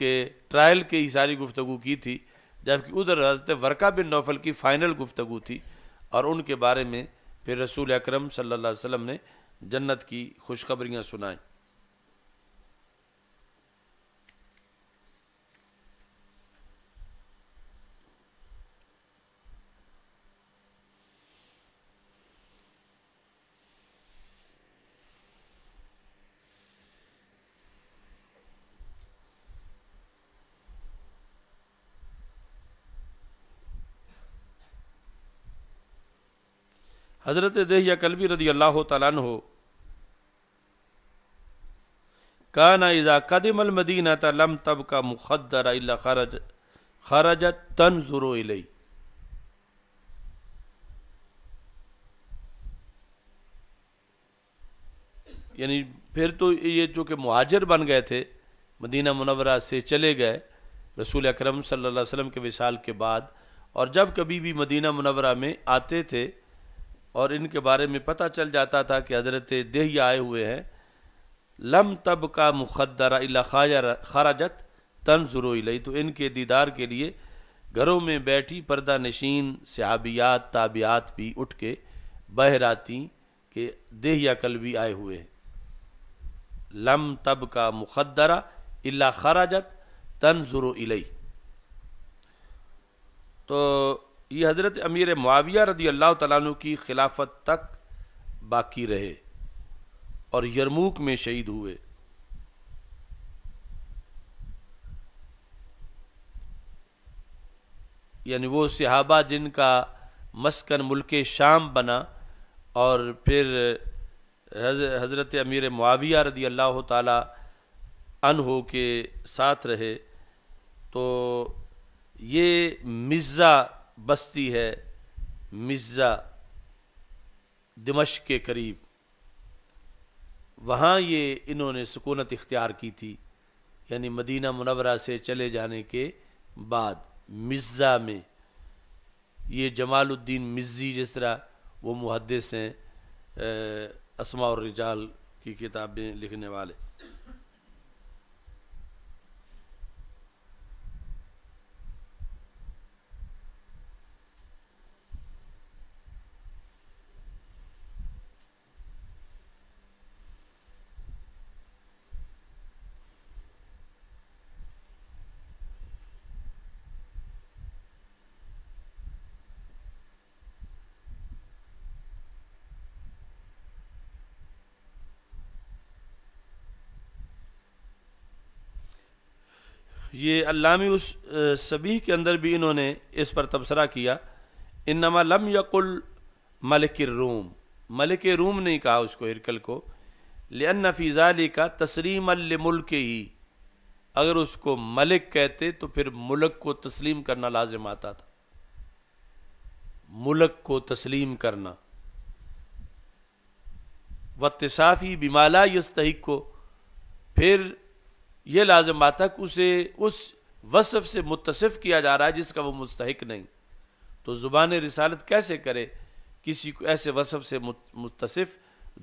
ट्रायल के ही सारी गुफ्तु की थी जबकि उधर हजरत वर्का बिन नौफल की फ़ाइनल गुफ्तु थी और उनके बारे में फिर रसूल अक्रम सल्लल्लाहु अलैहि ने जन्नत की खुशखबरियाँ सुनाएं हज़रत दहिया कलबी रदी अल्लाह तला हो काना इज़ा कदमल मदीना तलम तब का मुखदर अला खरज खरज तन ज़ुरो इले यानी फिर तो ये जो कि महाजर बन गए थे मदीना मुनवरा से चले गए रसूल अकरम सल्लल्लाहु अलैहि वसल्लम के विशाल के बाद और जब कभी भी मदीना मुनवरा में आते थे और इनके बारे में पता चल जाता था कि हजरत देही आए हुए हैं लम तब का मुखदरा खराजत तनजुरोई तो इनके दीदार के लिए घरों में बैठी पर्दा नशीन सहाबियात ताबियात भी उठ के बहराती के देहिया कल भी आए हुए हैं लम तब का मुखदरा इला खराजत तनजुर इलई तो ये हज़रत अमीर मुआविया रदी अल्लाह तु की खिलाफत तक बाकी रहे और यरमूक में शहीद हुए यानी वो सिहाबा जिनका मस्कन मुल्क शाम बना और फिर हज़रत अमीर माविया रदी अल्लाह तन हो के साथ रहे तो ये मिर्ज़ा बस्ती है मिर्ज़ा दमश के करीब वहाँ ये इन्होंने सुकूनत इख्तियार की थी यानी मदीना मुनवरा से चले जाने के बाद मिर्ज़ा में ये जमालुद्दीन मिर्ज़ी जिस तरह वो मुहदस हैं असमा और रिजाल की किताबें लिखने वाले ये अल्लामी उस सभी के अंदर भी इन्होंने इस पर तबसरा किया इन नमा लम यकुल मलिक रूम मलिक रूम नहीं कहा उसको हिरकल को लियन नफीजाली का तस्लीम मुल्क ही अगर उसको मलिक कहते तो फिर मुल्क को तस्लीम करना लाजिम आता था मुल्क को तस्लीम करना वत्साफ़ी बिमाला यस्तक को फिर यह लाजम आता कि उसे उस वसफ़ से मुतसफ़ किया जा रहा है जिसका वो मुस्तक नहीं तो ज़ुबान रिसालत कैसे करे किसी को ऐसे वसफ़ से मुतसफ़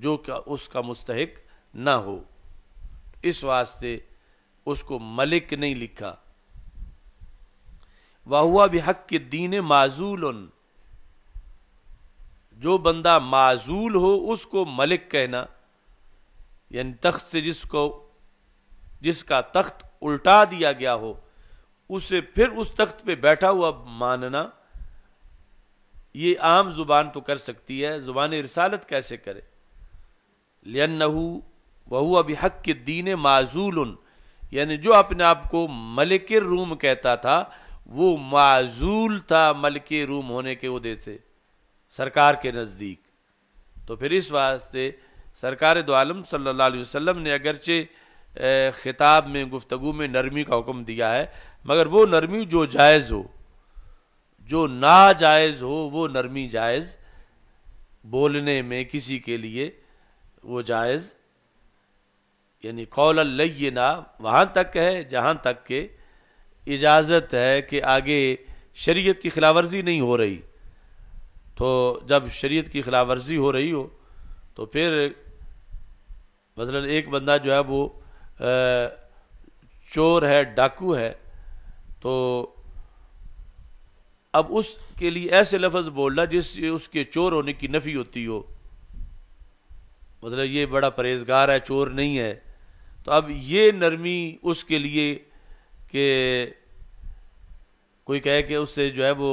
जो का उसका मुस्तक ना हो इस वास्ते उसको मलिक नहीं लिखा वाह हुआ भी हक के दीन माजूल जो बंदा माजूल हो उसको मलिक कहना यानी तख्त से जिसको जिसका तख्त उल्टा दिया गया हो उसे फिर उस तख्त पे बैठा हुआ मानना ये आम जुबान तो कर सकती है जुबान रसालत कैसे करे लियनहू वह अभी हक के दीन माजूल यानी जो अपने आप को मलिक रूम कहता था वो माजूल था मलिक रूम होने के उदय से सरकार के नज़दीक तो फिर इस वास्ते सरकार दो आलम सल्लल्लाहु अलैहि वसल्लम ने अगरचे ख़िताब में गुफ्तु में नरमी का हुक्म दिया है मगर वो नरमी जो जायज़ हो जो नाजायज़ हो वो नरमी जायज़ बोलने में किसी के लिए वो जायज़ यानी कौल ना वहाँ तक है जहाँ तक के इजाज़त है कि आगे शरीयत की खिलावर्जी नहीं हो रही तो जब शरीयत की वर्जी हो रही हो तो फिर मतलब एक बंदा जो है वो चोर है डाकू है तो अब उसके लिए ऐसे लफ्ज़ बोलना जिस उसके चोर होने की नफ़ी होती हो मतलब ये बड़ा परहेजगार है चोर नहीं है तो अब ये नरमी उसके लिए कि कोई कहे कि उससे जो है वो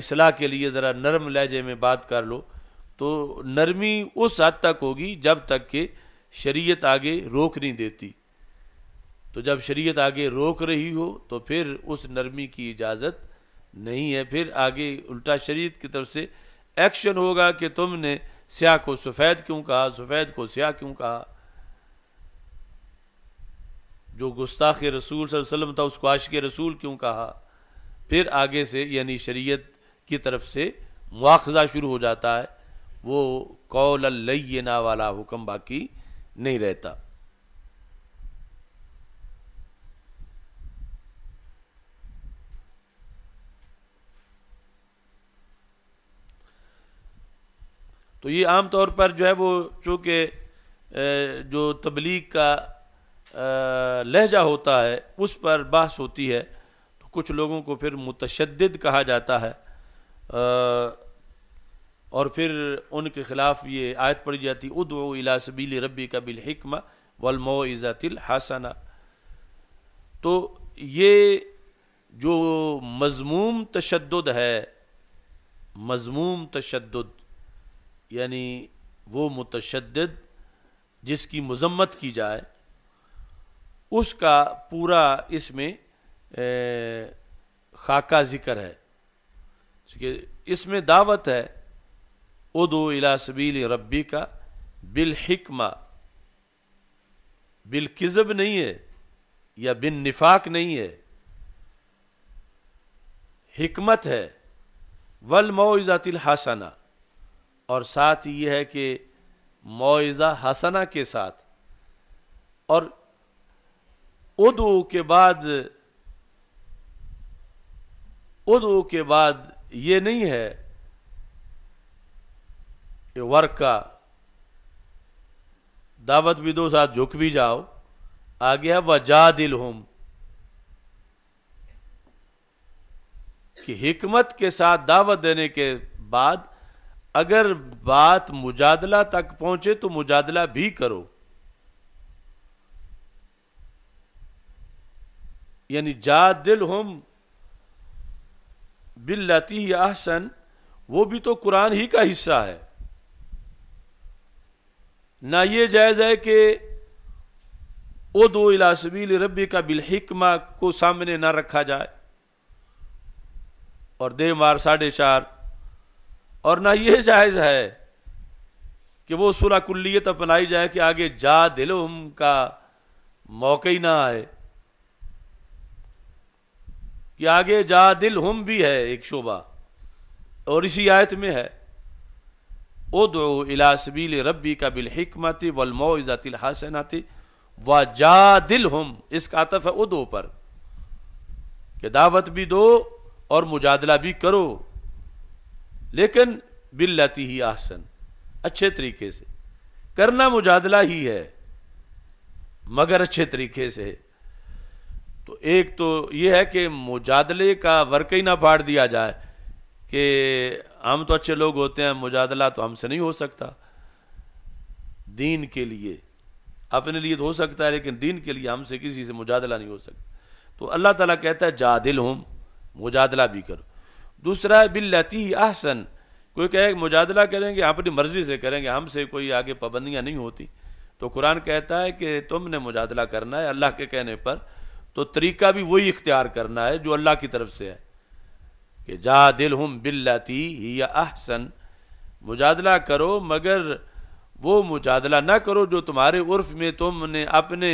इसलाह के लिए ज़रा नरम लहजे में बात कर लो तो नरमी उस हद तक होगी जब तक कि शरीयत आगे रोक नहीं देती तो जब शरीयत आगे रोक रही हो तो फिर उस नरमी की इजाज़त नहीं है फिर आगे उल्टा शरीयत की तरफ से एक्शन होगा कि तुमने स्याह को सफ़ेद क्यों कहा सफ़ेद को स्याह क्यों कहा जो गुस्ताख रसूल वसल्लम था उसको आश के रसूल क्यों कहा फिर आगे से यानी शरीयत की तरफ से मुआखजा शुरू हो जाता है वो कौल लयना वाला हुक्म बाकी नहीं रहता तो ये आम तौर पर जो है वो चूँकि जो तबलीग का लहजा होता है उस पर बहस होती है तो कुछ लोगों को फिर मुतशद कहा जाता है और फिर उनके खिलाफ ये आयत पड़ी जाती उद इला बिल रबी का बिल हिकमा वलमो इज़ातिल हसना तो ये जो मजमूम तशद है मजमूम तशद यानी वो मुतशद जिसकी मजम्मत की जाए उसका पूरा इसमें खाका ज़िक्र है इसमें दावत है उदो इलासबील रबी का बिलहिकमा बिलकिज़ब नहीं है या बिन निफाक नहीं है हिकमत है वल मोज़ातिल हसना और साथ ये है कि मोज़ा हसना के साथ और उदो के बाद उदो के बाद ये नहीं है कि वर्क का दावत भी दो साथ झुक भी जाओ आ गया वजा दिल होम कि हिकमत के साथ दावत देने के बाद अगर बात मुजादला तक पहुंचे तो मुजादला भी करो यानी जा दिल होम बिल्लती आहसन वो भी तो कुरान ही का हिस्सा है ना ये जायज़ है कि वो दो इलासबील रबी का बिलहिकमा को सामने ना रखा जाए और दे मार साढ़े चार और ना ये जायज़ है कि वो सुरा कुल्लियत अपनाई जाए कि आगे जा दिलम का मौका ही ना आए कि आगे जा दिल हम भी है एक शोबा और इसी आयत में है उदू इलासबील रबी का बिलहमत वलमोज़ातिल हसनाति व जा दिल हम इसका आतफ है उदो पर कि दावत भी दो और मुजादला भी करो लेकिन बिल्लती ही आसन अच्छे तरीके से करना मुजादला ही है मगर अच्छे तरीके से तो एक तो यह है कि मुजादले का वर्क ही ना फाड़ दिया जाए कि हम तो अच्छे लोग होते हैं मुजादला तो हमसे नहीं हो सकता दीन के लिए अपने लिए तो हो सकता है लेकिन दीन के लिए हमसे किसी से मुजादला नहीं हो सकता तो अल्लाह ताला कहता है जादिल हम मुजादला भी करो दूसरा है बिल्लती आहसन कोई कहे मुजादला करेंगे अपनी मर्ज़ी से करेंगे हमसे कोई आगे पाबंदियाँ नहीं होती तो कुरान कहता है कि तुमने मुजादला करना है अल्लाह के कहने पर तो तरीका भी वही इख्तियार करना है जो अल्लाह की तरफ से है कि जा दिल हम बिल्लाती ही या अहसन मुजादला करो मगर वो मुजादला ना करो जो तुम्हारे उर्फ में तुमने अपने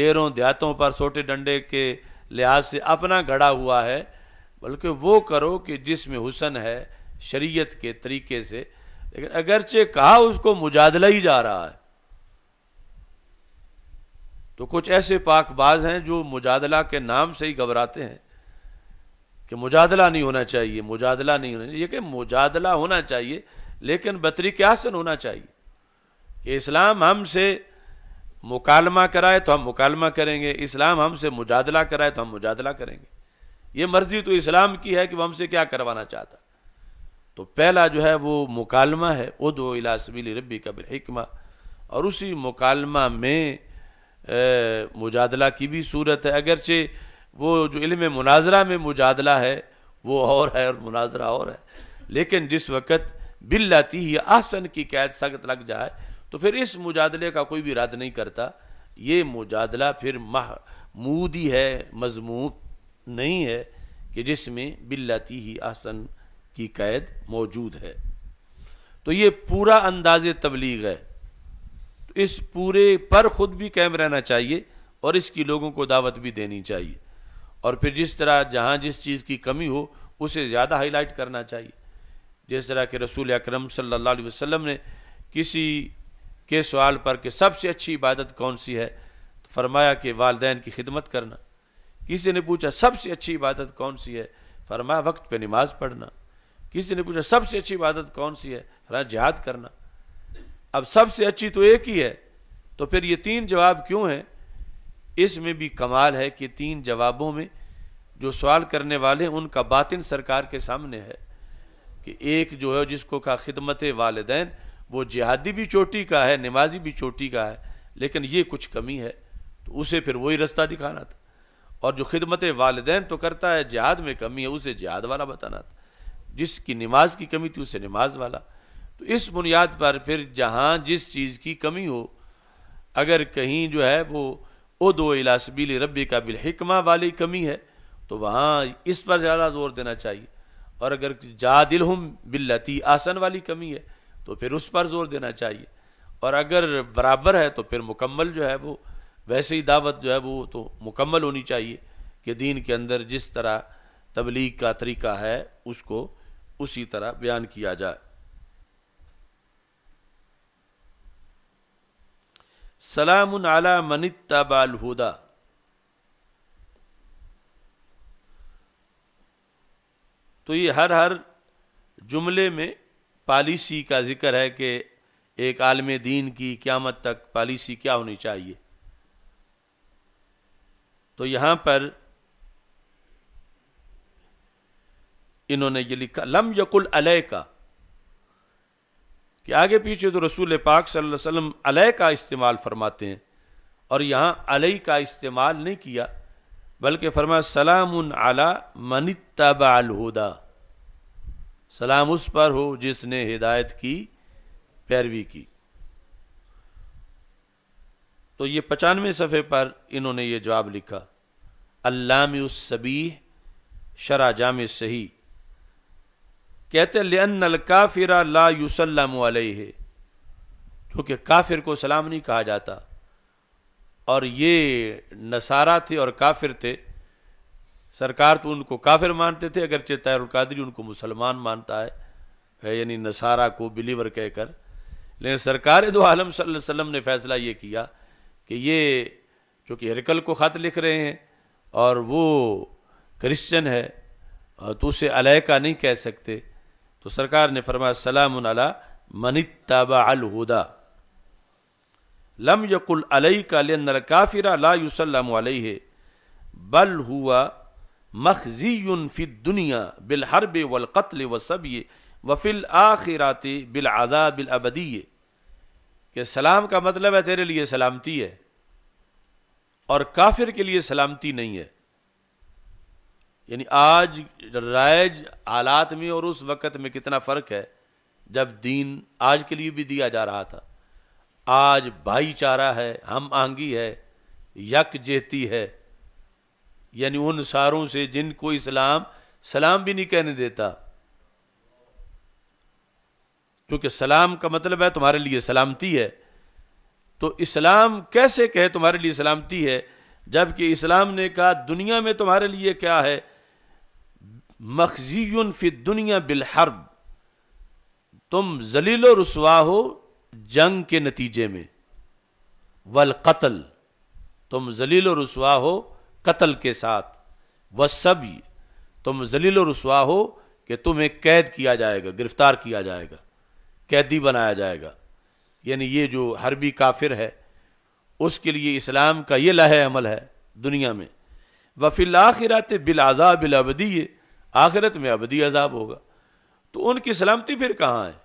डेरों देहातों पर छोटे डंडे के लिहाज से अपना घड़ा हुआ है बल्कि वो करो कि जिसमें हुसन है शरीयत के तरीके से लेकिन अगरचे कहा उसको मुजादला ही जा रहा है तो कुछ ऐसे पाकबाज हैं जो मुजादला के नाम से ही घबराते हैं कि मुजादला नहीं होना चाहिए मुजादला नहीं होना चाहिए मुजादला होना चाहिए लेकिन बतरी क्या आसन होना चाहिए कि इस्लाम हमसे मुकालमा कराए तो हम मुकालमा करेंगे इस्लाम हमसे मुजादला कराए तो हम मुजादला करेंगे ये मर्ज़ी तो इस्लाम की है कि वह हमसे क्या करवाना चाहता तो पहला जो है वो मुकालमा है उदो इलासबिल रबी का बिलहिकमा और उसी मुकालमा में मुजादला की भी सूरत है अगरचे वो जो इल्म मुनाजरा में मुजादला है वो और है और मुनाजरा और है लेकिन जिस वक़्त बिल्लाती ही आसन की कैद सख्त लग जाए तो फिर इस मुजादले का कोई भी रद्द नहीं करता ये मुजादला फिर महमूदी है मजमू नहीं है कि जिसमें बिल्लाती ही आसन की कैद मौजूद है तो ये पूरा अंदाज तबलीग है तो इस पूरे पर ख़ुद भी कैम रहना चाहिए और इसकी लोगों को दावत भी देनी चाहिए और फिर जिस तरह जहाँ जिस चीज़ की कमी हो उसे ज़्यादा हाईलाइट करना चाहिए जिस तरह के रसूल अक्रम सल्लल्लाहु वसलम ने किसी के सवाल पर कि सबसे अच्छी इबादत कौन सी है तो फरमाया कि वालदे की खिदमत करना किसी ने पूछा सबसे अच्छी इबादत कौन सी है फरमाया वक्त पे नमाज पढ़ना किसी ने पूछा सबसे अच्छी इबादत कौन सी है फरमाया जिहाद करना अब सबसे अच्छी तो एक ही है तो फिर ये तीन जवाब क्यों हैं इसमें भी कमाल है कि तीन जवाबों में जो सवाल करने वाले उनका बातिन सरकार के सामने है कि एक जो है जिसको कहा खिदमत वालदेन वो जिहादी भी चोटी का है नमाजी भी चोटी का है लेकिन ये कुछ कमी है तो उसे फिर वही रास्ता दिखाना था और जो खिदमत वालदेन तो करता है जिहाद में कमी है उसे जिहाद वाला बताना था जिसकी नमाज की कमी थी उसे नमाज वाला तो इस बुनियाद पर फिर जहाँ जिस चीज़ की कमी हो अगर कहीं जो है वो उदो इलासबील रबी का बिलहिकमा वाली कमी है तो वहाँ इस पर ज़्यादा जोर देना चाहिए और अगर जादिल हम बिल्लती आसन वाली कमी है तो फिर उस पर जोर देना चाहिए और अगर बराबर है तो फिर मुकम्मल जो है वो वैसे ही दावत जो है वो तो मुकम्मल होनी चाहिए कि दीन के अंदर जिस तरह तबलीग का तरीका है उसको उसी तरह बयान किया जाए सलाम आला मनित्ताबाल हुदा तो ये हर हर जुमले में पॉलिसी का जिक्र है कि एक आलम दीन की क्यामत तक पॉलिसी क्या होनी चाहिए तो यहां पर इन्होंने ये लिखा लम यकुल अलह का कि आगे पीछे तो रसूल पाक सल्लल्लाहु अलैहि वसल्लम का इस्तेमाल फरमाते हैं और यहाँ अलई का इस्तेमाल नहीं किया बल्कि फरमा सलाम आला मनितबालहुदा सलाम उस पर हो जिसने हिदायत की पैरवी की तो ये पचानवे सफ़े पर इन्होंने ये जवाब लिखा अल्लाम सबी शरा जाम सही कहते लेन काफिरा ला यूसलम है क्योंकि काफिर को सलाम नहीं कहा जाता और ये नसारा थे और काफिर थे सरकार तो उनको काफिर मानते थे अगरचे तैरकादरी उनको मुसलमान मानता है यानी नसारा को बिलीवर कहकर लेकिन सरकार दो आलम सल्लम ने फैसला ये किया कि ये चूँकि हरकल को ख़त लिख रहे हैं और वो क्रिश्चन है तो उसे अलैका नहीं कह सकते तो सरकार ने फरमाया सलाम अला मनितबा अलहुदा लम यकुल अलई का लियल काफिरा ला युसलम है बल हुआ मखजीन फिद दुनिया बिल हरब वल कत्ल व ये वफिल आखिरात बिल आदा बिल अबदी के सलाम का मतलब है तेरे लिए सलामती है और काफिर के लिए सलामती नहीं है यानी आज राइज हालात में और उस वक़्त में कितना फ़र्क है जब दीन आज के लिए भी दिया जा रहा था आज भाईचारा है हम आंगी है यक जेती है यानी उन सारों से जिनको इस्लाम सलाम भी नहीं कहने देता क्योंकि सलाम का मतलब है तुम्हारे लिए सलामती है तो इस्लाम कैसे कहे तुम्हारे लिए सलामती है जबकि इस्लाम ने कहा दुनिया में तुम्हारे लिए क्या है मखजी फिद दुनिया बिलहरब तुम जलील रसवा हो जंग के नतीजे में वल कत्ल तुम जलील रसवा हो कत्ल के साथ व सभी तुम जलील रसवा हो कि तुम्हें कैद किया जाएगा गिरफ्तार किया जाएगा कैदी बनाया जाएगा यानी ये जो हरबी काफिर है उसके लिए इस्लाम का ये लह अमल है दुनिया में वफिल आखिरत बिल बिलावदी आखिरत में अबदी अजाब होगा तो उनकी सलामती फिर कहाँ है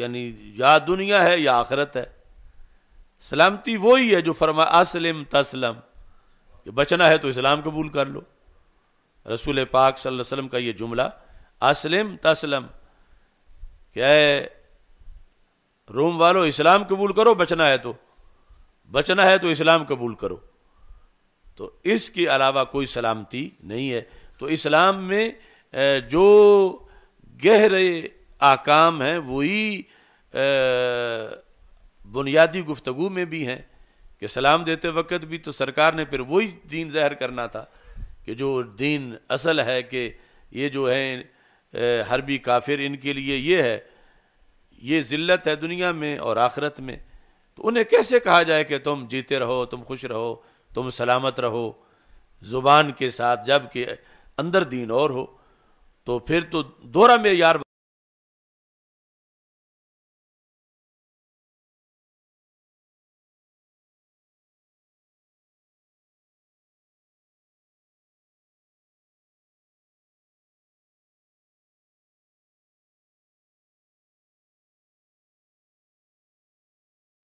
यानी या दुनिया है या आखिरत है सलामती वही है जो फरमा असलम तस्लम कि बचना है तो इस्लाम कबूल कर लो रसूल पाक सल्लल्लाहु अलैहि वसल्लम का ये जुमला असलम तस्लम क्या है रोम वालों इस्लाम कबूल करो बचना है तो बचना है तो इस्लाम कबूल करो तो इसके अलावा कोई सलामती नहीं है तो इस्लाम में जो गहरे आकाम हैं वही बुनियादी गुफ्तु में भी हैं कि सलाम देते वक्त भी तो सरकार ने फिर वही दीन जहर करना था कि जो दीन असल है कि ये जो है हरबी काफिर इनके लिए ये है ये ज़िल्त है दुनिया में और आखरत में तो उन्हें कैसे कहा जाए कि तुम जीते रहो तुम खुश रहो तुम सलामत रहो ज़ुबान के साथ जबकि अंदर दीन और हो तो फिर तो दोहरा में यार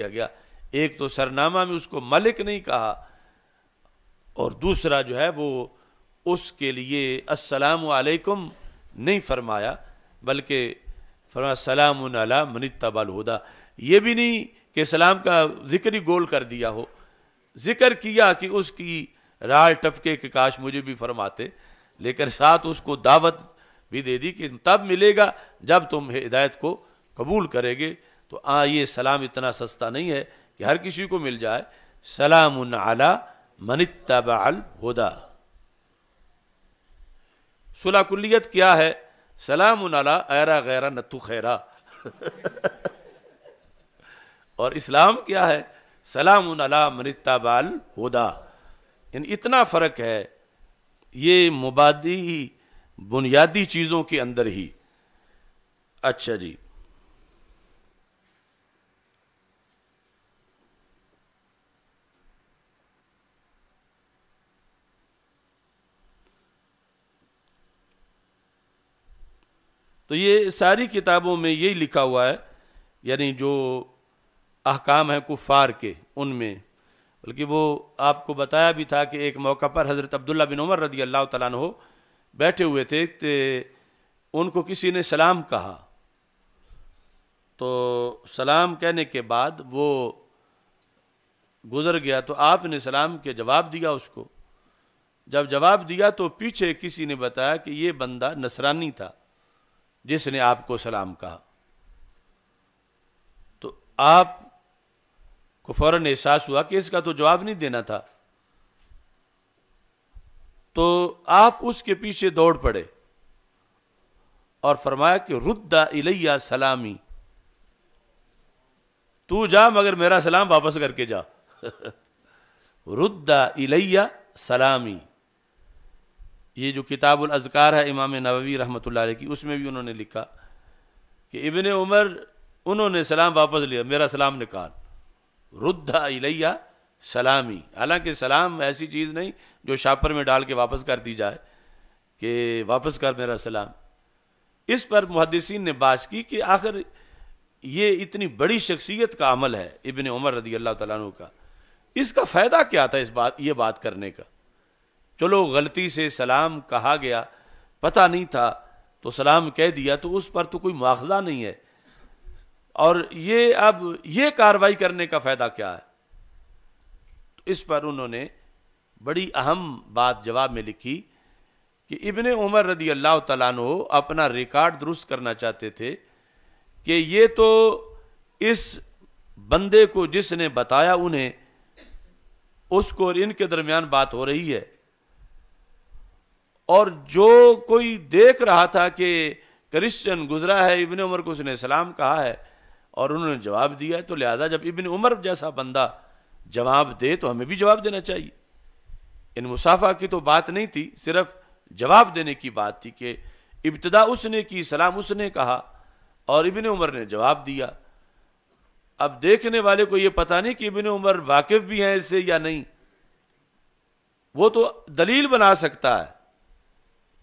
गया एक तो सरनामा में उसको मलिक नहीं कहा और दूसरा जो है वो उसके लिए अस्सलाम वालेकुम नहीं फरमाया बल्कि फरमा सलाम अला मनितबल हुदा ये भी नहीं कि सलाम का जिक्र ही गोल कर दिया हो जिक्र किया कि उसकी राय टपके के काश मुझे भी फरमाते लेकर साथ उसको दावत भी दे दी कि तब मिलेगा जब तुम हिदायत को कबूल करेंगे तो आ ये सलाम इतना सस्ता नहीं है कि हर किसी को मिल जाए सलाम अला मनितबाल हुदा सुला कुलियत क्या है सलाम उनला ऐरा गैरा नथु खैरा और इस्लाम क्या है सलाम उनला मनितबाल हुदा इन इतना फ़र्क है ये मुबादी बुनियादी चीज़ों के अंदर ही अच्छा जी तो ये सारी किताबों में यही लिखा हुआ है यानी जो अहकाम हैं कुफ़ार के उनमें बल्कि वो आपको बताया भी था कि एक मौका पर हज़रत अब्दुल्ला बिन उमर रदी अल्लाह तन हो बैठे हुए थे तो उनको किसी ने सलाम कहा तो सलाम कहने के बाद वो गुज़र गया तो आपने सलाम के जवाब दिया उसको जब जवाब दिया तो पीछे किसी ने बताया कि ये बंदा नसरानी था जिसने आपको सलाम कहा तो आप को फौरन एहसास हुआ कि इसका तो जवाब नहीं देना था तो आप उसके पीछे दौड़ पड़े और फरमाया कि रुद्दा इलैया सलामी तू जा मगर मेरा सलाम वापस करके जा रुद्दा इलैया सलामी ये जो किताबुल अजकार है इमाम नबवी रहमत की उसमें भी उन्होंने लिखा कि इबन उमर उन्होंने सलाम वापस लिया मेरा सलाम निकाल रुद्धा इलैया सलामी हालांकि सलाम ऐसी चीज़ नहीं जो शापर में डाल के वापस कर दी जाए कि वापस कर मेरा सलाम इस पर मुहदसिन ने बात की कि आखिर ये इतनी बड़ी शख्सियत का अमल है इबन उमर रदी अल्लाह तु का इसका फ़ायदा क्या था इस बात ये बात करने का चलो गलती से सलाम कहा गया पता नहीं था तो सलाम कह दिया तो उस पर तो कोई मुआवजा नहीं है और ये अब ये कार्रवाई करने का फ़ायदा क्या है तो इस पर उन्होंने बड़ी अहम बात जवाब में लिखी कि इबन उमर रदी अल्लाह तु अपना रिकॉर्ड दुरुस्त करना चाहते थे कि ये तो इस बंदे को जिसने बताया उन्हें उसको और इनके दरमियान बात हो रही है और जो कोई देख रहा था कि क्रिश्चन गुजरा है इबन उमर को उसने सलाम कहा है और उन्होंने जवाब दिया तो लिहाजा जब इबन उमर जैसा बंदा जवाब दे तो हमें भी जवाब देना चाहिए इन मुसाफा की तो बात नहीं थी सिर्फ जवाब देने की बात थी कि इब्तदा उसने की सलाम उसने कहा और इबन उमर ने जवाब दिया अब देखने वाले को यह पता नहीं कि इबन उमर वाकिफ भी हैं इससे या नहीं वो तो दलील बना सकता है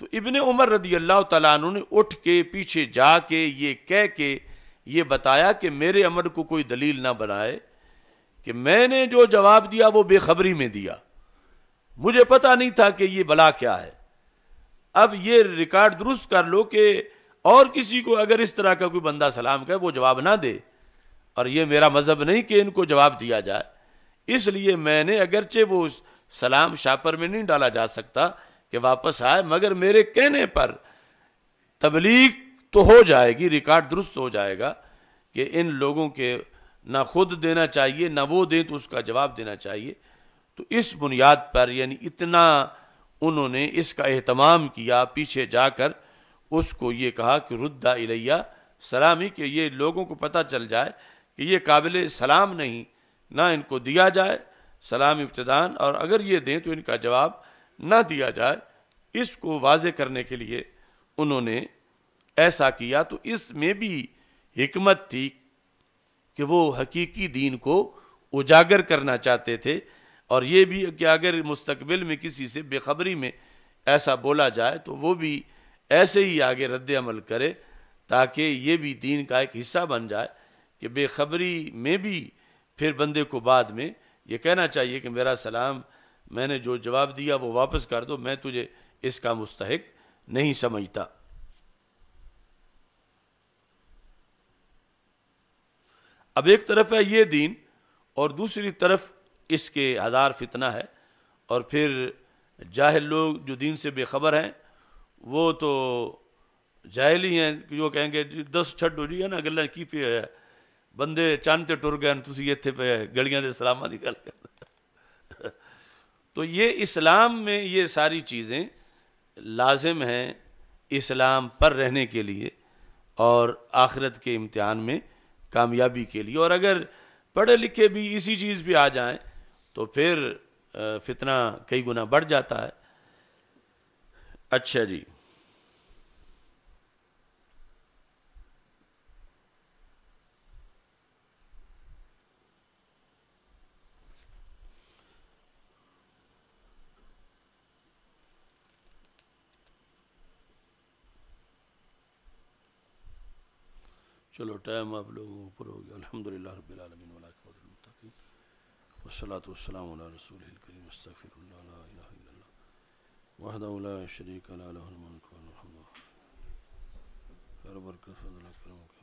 तो इबन उमर रदी अल्लाह तु ने उठ के पीछे जाके ये कह के ये बताया कि मेरे अमर को कोई दलील ना बनाए कि मैंने जो जवाब दिया वो बेखबरी में दिया मुझे पता नहीं था कि ये बला क्या है अब ये रिकॉर्ड दुरुस्त कर लो कि और किसी को अगर इस तरह का कोई बंदा सलाम करे वो जवाब ना दे और ये मेरा मज़हब नहीं कि इनको जवाब दिया जाए इसलिए मैंने अगरचे वो सलाम शापर में नहीं डाला जा सकता कि वापस आए मगर मेरे कहने पर तबलीग तो हो जाएगी रिकॉर्ड दुरुस्त हो जाएगा कि इन लोगों के ना खुद देना चाहिए ना वो दें तो उसका जवाब देना चाहिए तो इस बुनियाद पर यानी इतना उन्होंने इसका अहतमाम किया पीछे जाकर उसको ये कहा कि रुद्दा इलैया सलामी के ये लोगों को पता चल जाए कि ये काबिल सलाम नहीं ना इनको दिया जाए सलाम इब्तदान और अगर ये दें तो इनका जवाब ना दिया जाए इसको वाजे करने के लिए उन्होंने ऐसा किया तो इसमें भी हमत थी कि वो हकीकी दीन को उजागर करना चाहते थे और ये भी कि अगर मुस्तबिल में किसी से बेखबरी में ऐसा बोला जाए तो वो भी ऐसे ही आगे रद्दमल करे ताकि ये भी दीन का एक हिस्सा बन जाए कि बेखबरी में भी फिर बंदे को बाद में ये कहना चाहिए कि मेरा सलाम मैंने जो जवाब दिया वो वापस कर दो मैं तुझे इसका मुस्तक नहीं समझता अब एक तरफ है ये दीन और दूसरी तरफ इसके हज़ार फितना है और फिर जाहिल लोग जो दीन से बेखबर हैं वो तो जाहिल ही हैं जो कहेंगे दस छो जी है ना गल की पे है बंदे चांदते टुर गए तुम इतने पे गलियां के सलामा की गल कर तो ये इस्लाम में ये सारी चीज़ें लाजिम हैं इस्लाम पर रहने के लिए और आखरत के इम्तहान में कामयाबी के लिए और अगर पढ़े लिखे भी इसी चीज़ पर आ जाएँ तो फिर फितना कई गुना बढ़ जाता है अच्छा जी चलो टाइम आप लोगों ऊपर हो गया अलहमदिल्ला रबीआलमिन वसलात वसलाम रसूल करीम वस्तफ़िर वहदा शरीक अलहमद हर बरकत